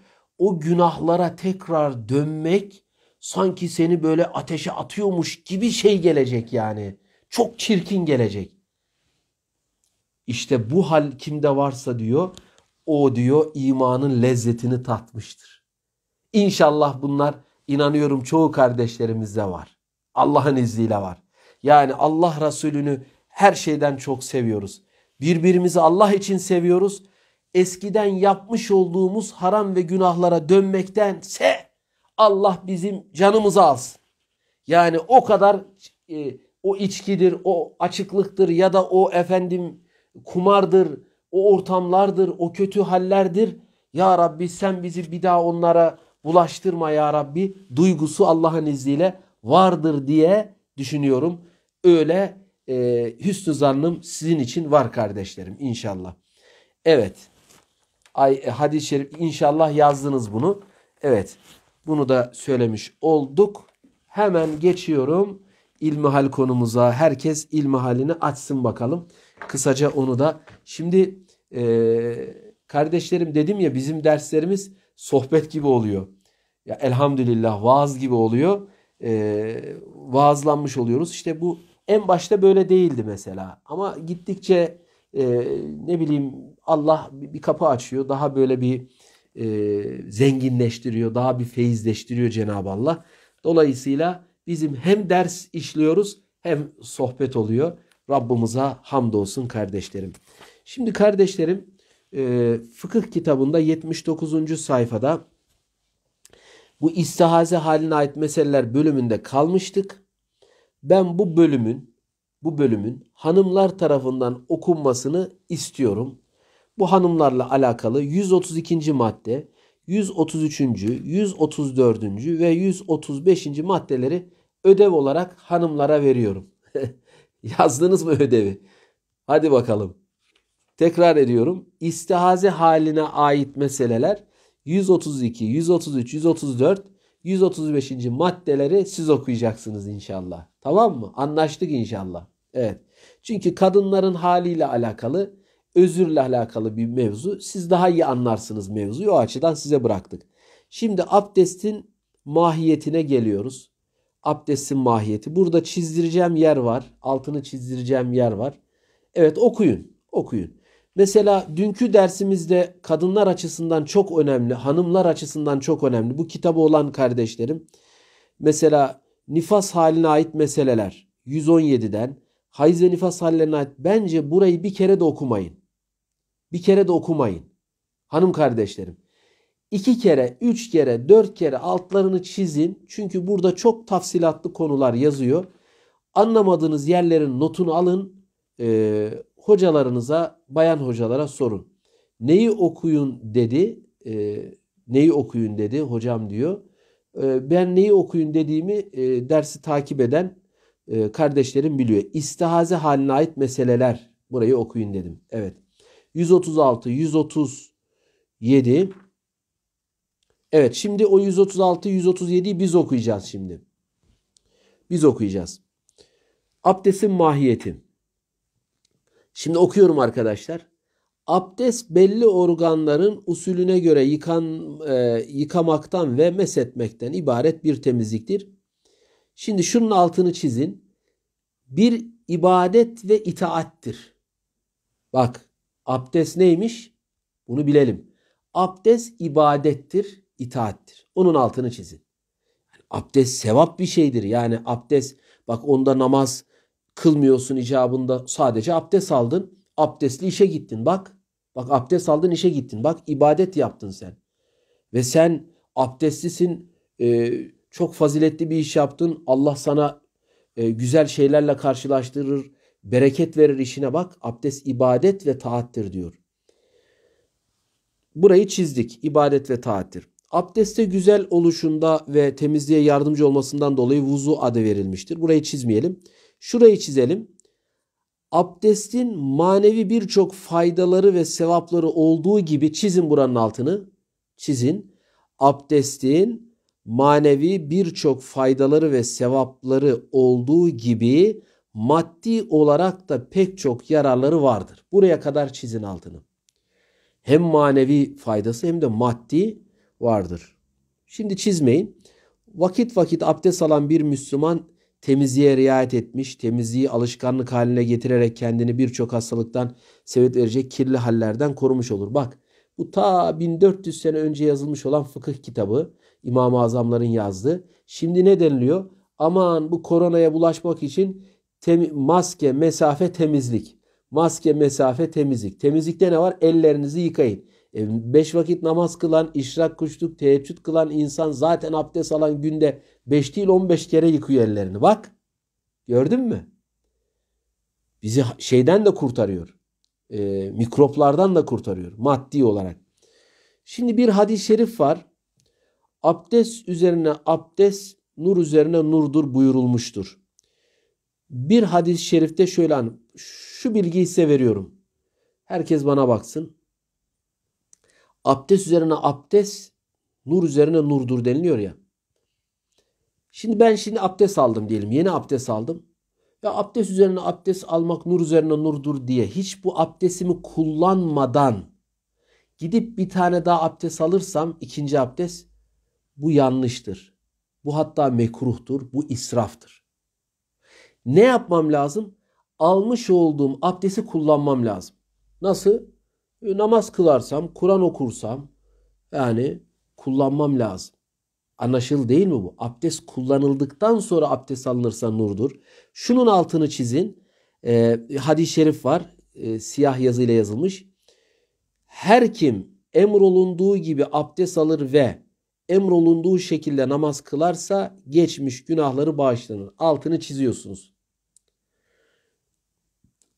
Speaker 1: o günahlara tekrar dönmek sanki seni böyle ateşe atıyormuş gibi şey gelecek yani. Çok çirkin gelecek. İşte bu hal kimde varsa diyor o diyor imanın lezzetini tatmıştır. İnşallah bunlar inanıyorum çoğu kardeşlerimizde var. Allah'ın izniyle var. Yani Allah Resulü'nü her şeyden çok seviyoruz. Birbirimizi Allah için seviyoruz eskiden yapmış olduğumuz haram ve günahlara dönmektense Allah bizim canımızı alsın. Yani o kadar e, o içkidir, o açıklıktır ya da o efendim kumardır, o ortamlardır, o kötü hallerdir. Ya Rabbi sen bizi bir daha onlara bulaştırma ya Rabbi duygusu Allah'ın izniyle vardır diye düşünüyorum. Öyle e, hüsnü zannım sizin için var kardeşlerim inşallah. Evet ay, e, hadis-i şerif inşallah yazdınız bunu. Evet bunu da söylemiş olduk. Hemen geçiyorum ilmihal konumuza. Herkes ilmihalini açsın bakalım. Kısaca onu da. Şimdi e, kardeşlerim dedim ya bizim derslerimiz sohbet gibi oluyor. Ya elhamdülillah vaaz gibi oluyor. E, vaazlanmış oluyoruz. İşte bu en başta böyle değildi mesela. Ama gittikçe e, ne bileyim Allah bir kapı açıyor. Daha böyle bir e, zenginleştiriyor. Daha bir feyizleştiriyor Cenab-ı Allah. Dolayısıyla bizim hem ders işliyoruz hem sohbet oluyor. Rabbimize hamdolsun kardeşlerim. Şimdi kardeşlerim e, fıkıh kitabında 79. sayfada bu istihaze haline ait meseleler bölümünde kalmıştık. Ben bu bölümün bu bölümün hanımlar tarafından okunmasını istiyorum. Bu hanımlarla alakalı 132. madde, 133. 134. ve 135. maddeleri ödev olarak hanımlara veriyorum. Yazdınız mı ödevi? Hadi bakalım. Tekrar ediyorum. İstihaze haline ait meseleler 132, 133, 134, 135. maddeleri siz okuyacaksınız inşallah. Tamam mı? Anlaştık inşallah. Evet. Çünkü kadınların haliyle alakalı özürle alakalı bir mevzu. Siz daha iyi anlarsınız mevzuyu. O açıdan size bıraktık. Şimdi abdestin mahiyetine geliyoruz. Abdestin mahiyeti. Burada çizdireceğim yer var. Altını çizdireceğim yer var. Evet okuyun. Okuyun. Mesela dünkü dersimizde kadınlar açısından çok önemli, hanımlar açısından çok önemli. Bu kitabı olan kardeşlerim. Mesela nifas haline ait meseleler 117'den, hayız nifas haline ait bence burayı bir kere de okumayın. Bir kere de okumayın. Hanım kardeşlerim. İki kere, üç kere, dört kere altlarını çizin. Çünkü burada çok tafsilatlı konular yazıyor. Anlamadığınız yerlerin notunu alın. E, hocalarınıza, bayan hocalara sorun. Neyi okuyun dedi. E, neyi okuyun dedi hocam diyor. E, ben neyi okuyun dediğimi e, dersi takip eden e, kardeşlerim biliyor. İstihaze haline ait meseleler. Burayı okuyun dedim. Evet. 136, 137. Evet şimdi o 136, 137'yi biz okuyacağız şimdi. Biz okuyacağız. Abdestin mahiyeti. Şimdi okuyorum arkadaşlar. Abdest belli organların usulüne göre yıkan, e, yıkamaktan ve mesetmekten ibaret bir temizliktir. Şimdi şunun altını çizin. Bir ibadet ve itaattir. Bak Abdest neymiş? Bunu bilelim. Abdest ibadettir, itaattir. Onun altını çizin. Yani abdest sevap bir şeydir. Yani abdest bak onda namaz kılmıyorsun icabında. Sadece abdest aldın. Abdestli işe gittin bak. Bak abdest aldın işe gittin. Bak ibadet yaptın sen. Ve sen abdestlisin. E, çok faziletli bir iş yaptın. Allah sana e, güzel şeylerle karşılaştırır Bereket verir işine bak. Abdest ibadet ve taattir diyor. Burayı çizdik. İbadet ve taattir. Abdeste güzel oluşunda ve temizliğe yardımcı olmasından dolayı vuzu adı verilmiştir. Burayı çizmeyelim. Şurayı çizelim. Abdestin manevi birçok faydaları ve sevapları olduğu gibi çizin buranın altını. Çizin. Abdestin manevi birçok faydaları ve sevapları olduğu gibi maddi olarak da pek çok yararları vardır. Buraya kadar çizin altını. Hem manevi faydası hem de maddi vardır. Şimdi çizmeyin. Vakit vakit abdest alan bir Müslüman temizliğe riayet etmiş, temizliği alışkanlık haline getirerek kendini birçok hastalıktan sebep verecek kirli hallerden korumuş olur. Bak bu ta 1400 sene önce yazılmış olan fıkıh kitabı İmam-ı Azamların yazdığı. Şimdi ne deniliyor? Aman bu koronaya bulaşmak için Tem, maske, mesafe, temizlik. Maske, mesafe, temizlik. Temizlikte ne var? Ellerinizi yıkayın. E, beş vakit namaz kılan, işrak kuşluk, teheccüd kılan insan zaten abdest alan günde beş değil on beş kere yıkıyor ellerini. Bak gördün mü? Bizi şeyden de kurtarıyor. E, mikroplardan da kurtarıyor maddi olarak. Şimdi bir hadis-i şerif var. Abdest üzerine abdest, nur üzerine nurdur buyurulmuştur bir hadis-i şerifte şöyle an şu bilgiyi size veriyorum. Herkes bana baksın. Abdest üzerine abdest, nur üzerine nurdur deniliyor ya. Şimdi ben şimdi abdest aldım diyelim. Yeni abdest aldım. Ve abdest üzerine abdest almak nur üzerine nurdur diye hiç bu abdestimi kullanmadan gidip bir tane daha abdest alırsam ikinci abdest bu yanlıştır. Bu hatta mekruhtur, bu israftır ne yapmam lazım? Almış olduğum abdesti kullanmam lazım. Nasıl? E, namaz kılarsam, Kur'an okursam yani kullanmam lazım. Anlaşıldı değil mi bu? Abdest kullanıldıktan sonra abdest alınırsa nurdur. Şunun altını çizin. E, hadis-i şerif var. E, siyah yazıyla yazılmış. Her kim emrolunduğu gibi abdest alır ve emrolunduğu şekilde namaz kılarsa geçmiş günahları bağışlanır. Altını çiziyorsunuz.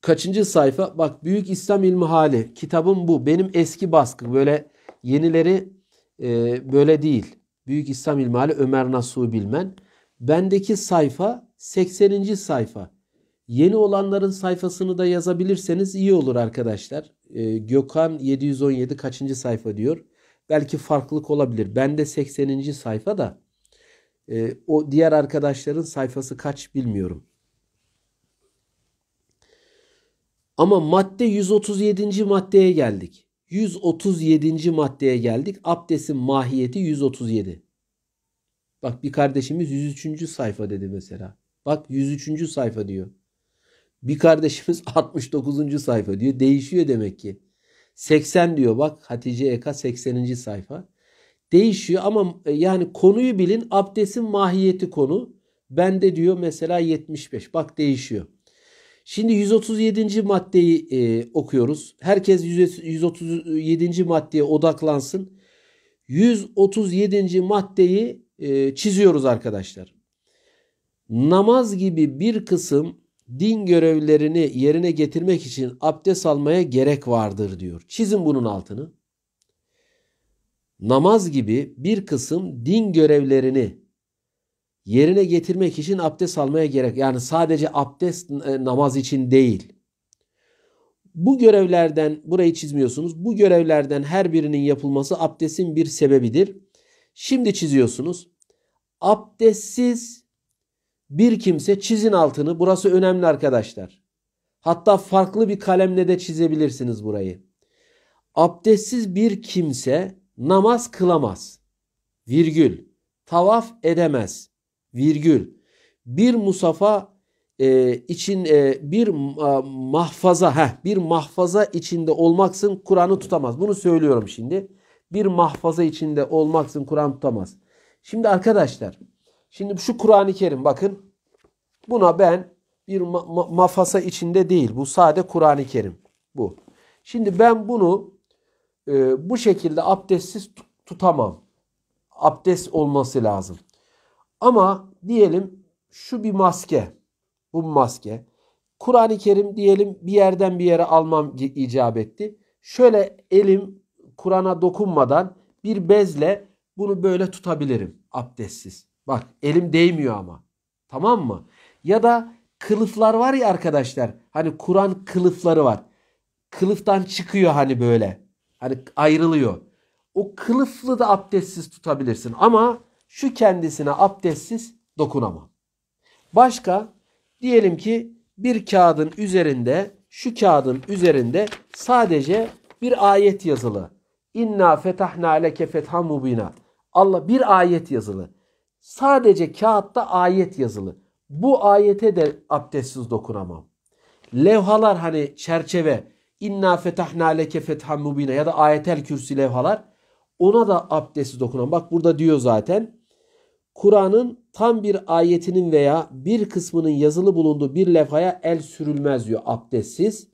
Speaker 1: Kaçıncı sayfa? Bak Büyük İslam İlmi Hali. Kitabım bu. Benim eski baskı. Böyle yenileri e, böyle değil. Büyük İslam İlmi Hali Ömer Nasuh Bilmen. Bendeki sayfa 80. sayfa. Yeni olanların sayfasını da yazabilirseniz iyi olur arkadaşlar. E, Gökhan 717 kaçıncı sayfa diyor. Belki farklılık olabilir. Ben de 80. sayfada e, o diğer arkadaşların sayfası kaç bilmiyorum. Ama madde 137. maddeye geldik. 137. maddeye geldik. Abdestin mahiyeti 137. Bak bir kardeşimiz 103. sayfa dedi mesela. Bak 103. sayfa diyor. Bir kardeşimiz 69. sayfa diyor. Değişiyor demek ki. 80 diyor bak Hatice Eka 80. sayfa. Değişiyor ama e, yani konuyu bilin abdestin mahiyeti konu. ben de diyor mesela 75 bak değişiyor. Şimdi 137. maddeyi e, okuyoruz. Herkes 137. maddeye odaklansın. 137. maddeyi e, çiziyoruz arkadaşlar. Namaz gibi bir kısım din görevlerini yerine getirmek için abdest almaya gerek vardır diyor. Çizin bunun altını. Namaz gibi bir kısım din görevlerini yerine getirmek için abdest almaya gerek. Yani sadece abdest e, namaz için değil. Bu görevlerden burayı çizmiyorsunuz. Bu görevlerden her birinin yapılması abdestin bir sebebidir. Şimdi çiziyorsunuz. Abdestsiz bir kimse çizin altını. Burası önemli arkadaşlar. Hatta farklı bir kalemle de çizebilirsiniz burayı. Abdestsiz bir kimse namaz kılamaz. Virgül. Tavaf edemez. Virgül. Bir musafa e, için e, bir e, mahfaza heh, bir mahfaza içinde olmaksın Kur'an'ı tutamaz. Bunu söylüyorum şimdi. Bir mahfaza içinde olmaksın Kur'an tutamaz. Şimdi arkadaşlar Şimdi şu Kur'an-ı Kerim bakın. Buna ben bir ma ma mafasa içinde değil. Bu sade Kur'an-ı Kerim. Bu. Şimdi ben bunu e, bu şekilde abdestsiz tutamam. Abdest olması lazım. Ama diyelim şu bir maske. Bu maske. Kur'an-ı Kerim diyelim bir yerden bir yere almam icap etti. Şöyle elim Kur'an'a dokunmadan bir bezle bunu böyle tutabilirim abdestsiz. Bak elim değmiyor ama. Tamam mı? Ya da kılıflar var ya arkadaşlar. Hani Kur'an kılıfları var. Kılıftan çıkıyor hani böyle. Hani ayrılıyor. O kılıflı da abdestsiz tutabilirsin. Ama şu kendisine abdestsiz dokunamam. Başka diyelim ki bir kağıdın üzerinde şu kağıdın üzerinde sadece bir ayet yazılı. İnna fetahna leke fethan mubina. Allah bir ayet yazılı. Sadece kağıtta ayet yazılı. Bu ayete de abdestsiz dokunamam. Levhalar hani çerçeve inna fetahna leke fethan mubine ya da ayetel kürsi levhalar ona da abdestsiz dokunan. Bak burada diyor zaten. Kur'an'ın tam bir ayetinin veya bir kısmının yazılı bulunduğu bir levhaya el sürülmez diyor abdestsiz.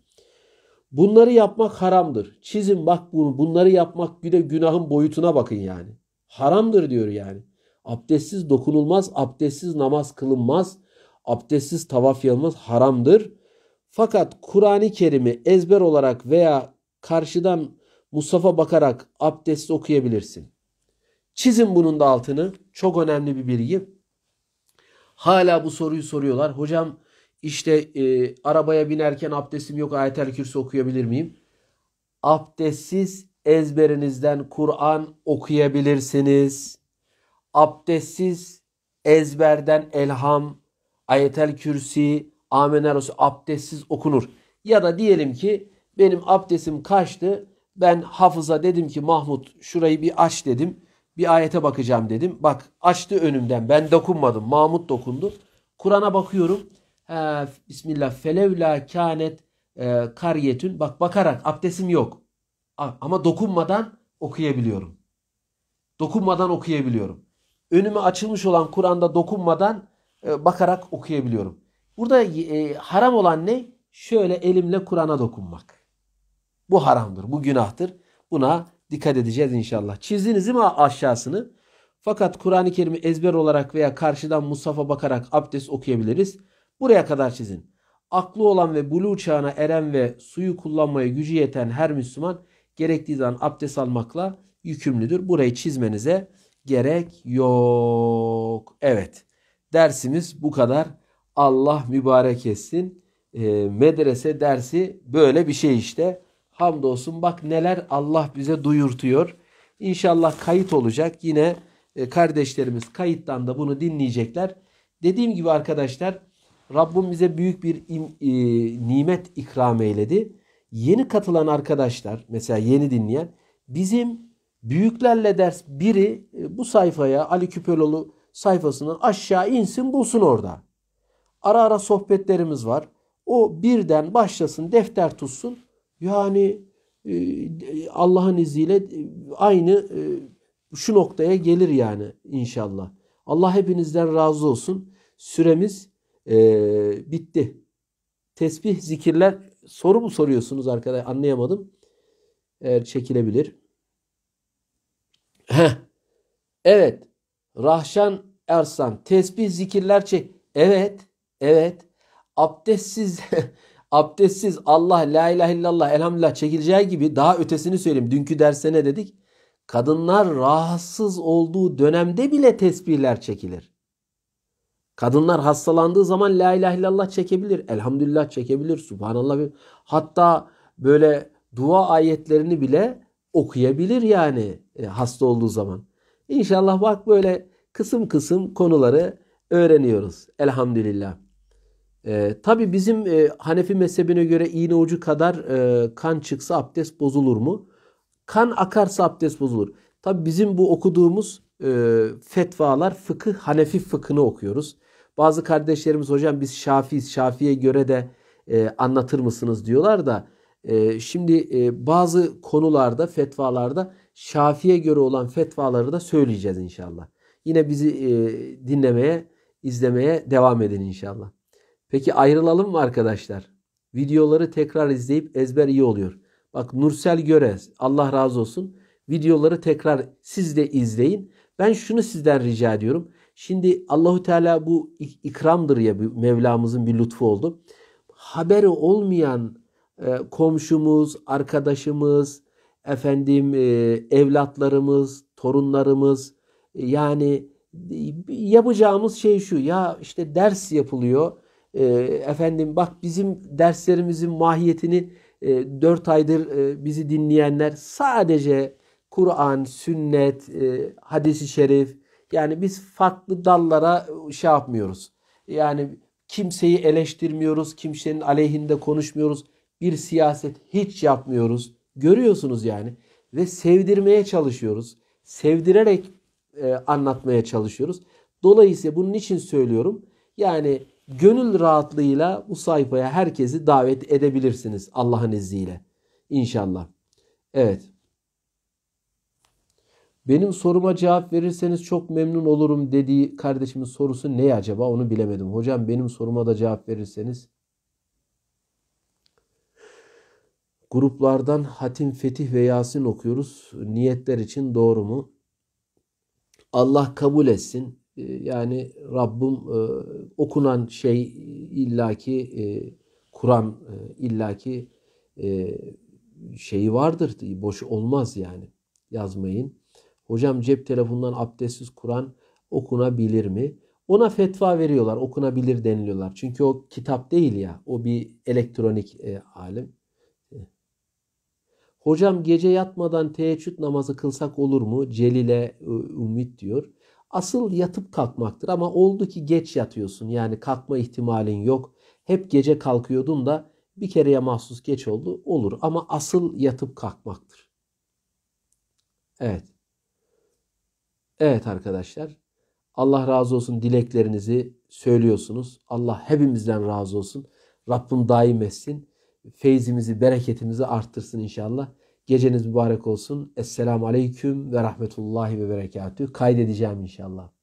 Speaker 1: Bunları yapmak haramdır. Çizin bak bunu. Bunları yapmak güne günahın boyutuna bakın yani. Haramdır diyor yani. Abdestsiz dokunulmaz, abdestsiz namaz kılınmaz, abdestsiz tavaf yapılmaz, haramdır. Fakat Kur'an-ı Kerim'i ezber olarak veya karşıdan Musaf'a bakarak abdestsiz okuyabilirsin. Çizin bunun da altını. Çok önemli bir bilgi. Hala bu soruyu soruyorlar. Hocam işte e, arabaya binerken abdestim yok ayetel kürsü okuyabilir miyim? Abdestsiz ezberinizden Kur'an okuyabilirsiniz abdestsiz ezberden elham, ayetel kürsi, amenel abdestsiz okunur. Ya da diyelim ki benim abdestim kaçtı. Ben hafıza dedim ki Mahmut şurayı bir aç dedim. Bir ayete bakacağım dedim. Bak açtı önümden. Ben dokunmadım. Mahmut dokundu. Kur'an'a bakıyorum. He, Bismillah. Felevla kânet e, kariyetün. Bak bakarak abdestim yok. Ama dokunmadan okuyabiliyorum. Dokunmadan okuyabiliyorum önüme açılmış olan Kur'an'da dokunmadan e, bakarak okuyabiliyorum. Burada e, haram olan ne? Şöyle elimle Kur'an'a dokunmak. Bu haramdır, bu günahtır. Buna dikkat edeceğiz inşallah. Çizdiniz mi aşağısını? Fakat Kur'an-ı Kerim'i ezber olarak veya karşıdan Musaf'a bakarak abdest okuyabiliriz. Buraya kadar çizin. Aklı olan ve bulu çağına eren ve suyu kullanmaya gücü yeten her Müslüman gerektiği zaman abdest almakla yükümlüdür. Burayı çizmenize gerek yok. Evet dersimiz bu kadar. Allah mübarek etsin. E, medrese dersi böyle bir şey işte. Hamdolsun bak neler Allah bize duyurtuyor. İnşallah kayıt olacak. Yine e, kardeşlerimiz kayıttan da bunu dinleyecekler. Dediğim gibi arkadaşlar Rabbim bize büyük bir im, e, nimet ikram eyledi. Yeni katılan arkadaşlar mesela yeni dinleyen bizim Büyüklerle ders biri e, bu sayfaya Ali Küpeloğlu sayfasından aşağı insin bulsun orada. Ara ara sohbetlerimiz var. O birden başlasın defter tutsun. Yani e, Allah'ın izniyle e, aynı şu noktaya gelir yani inşallah. Allah hepinizden razı olsun. Süremiz bitti. Tesbih, zikirler soru mu soruyorsunuz arkadaşlar? Anlayamadım. Eğer çekilebilir. Heh. Evet. Rahşan Ersan. Tesbih zikirler çek. Evet. Evet. Abdestsiz abdestsiz Allah la ilahe illallah elhamdülillah çekileceği gibi daha ötesini söyleyeyim. Dünkü derste ne dedik? Kadınlar rahatsız olduğu dönemde bile tesbihler çekilir. Kadınlar hastalandığı zaman la ilahe illallah çekebilir. Elhamdülillah çekebilir. Subhanallah. Hatta böyle dua ayetlerini bile okuyabilir yani e, hasta olduğu zaman. İnşallah bak böyle kısım kısım konuları öğreniyoruz. Elhamdülillah. Ee, Tabi bizim e, Hanefi mezhebine göre iğne ucu kadar e, kan çıksa abdest bozulur mu? Kan akarsa abdest bozulur. Tabi bizim bu okuduğumuz e, fetvalar fıkı Hanefi fıkhını okuyoruz. Bazı kardeşlerimiz hocam biz Şafiiz, şafiye göre de e, anlatır mısınız diyorlar da ee, şimdi e, bazı konularda, fetvalarda Şafi'ye göre olan fetvaları da söyleyeceğiz inşallah. Yine bizi e, dinlemeye, izlemeye devam edin inşallah. Peki ayrılalım mı arkadaşlar? Videoları tekrar izleyip ezber iyi oluyor. Bak Nursel Görez Allah razı olsun. Videoları tekrar siz de izleyin. Ben şunu sizden rica ediyorum. Şimdi Allahu Teala bu ikramdır ya Mevlamızın bir lütfu oldu. Haberi olmayan ee, komşumuz, arkadaşımız, efendim e, evlatlarımız, torunlarımız e, yani e, yapacağımız şey şu ya işte ders yapılıyor efendim bak bizim derslerimizin mahiyetini e, 4 aydır bizi dinleyenler sadece Kur'an, sünnet, e, hadisi şerif yani biz farklı dallara şey yapmıyoruz. Yani kimseyi eleştirmiyoruz, kimsenin aleyhinde konuşmuyoruz bir siyaset hiç yapmıyoruz. Görüyorsunuz yani ve sevdirmeye çalışıyoruz. Sevdirerek e, anlatmaya çalışıyoruz. Dolayısıyla bunun için söylüyorum. Yani gönül rahatlığıyla bu sayfaya herkesi davet edebilirsiniz Allah'ın izniyle. İnşallah. Evet. Benim soruma cevap verirseniz çok memnun olurum dediği kardeşimin sorusu ne acaba onu bilemedim. Hocam benim soruma da cevap verirseniz Gruplardan hatim, fetih ve yasin okuyoruz. Niyetler için doğru mu? Allah kabul etsin. Ee, yani Rabbim e, okunan şey illaki e, Kur'an e, illaki şeyi vardır. Boş olmaz yani. Yazmayın. Hocam cep telefonundan abdestsiz Kur'an okunabilir mi? Ona fetva veriyorlar. Okunabilir deniliyorlar. Çünkü o kitap değil ya. O bir elektronik e, alim. Hocam gece yatmadan teheccüd namazı kılsak olur mu? Celile e, Ümit diyor. Asıl yatıp kalkmaktır ama oldu ki geç yatıyorsun. Yani kalkma ihtimalin yok. Hep gece kalkıyordun da bir kereye mahsus geç oldu. Olur ama asıl yatıp kalkmaktır. Evet. Evet arkadaşlar. Allah razı olsun dileklerinizi söylüyorsunuz. Allah hepimizden razı olsun. Rabbim daim etsin. Feyzimizi, bereketimizi arttırsın inşallah. Geceniz mübarek olsun. Esselamu Aleyküm ve Rahmetullahi ve berekatü. Kaydedeceğim inşallah.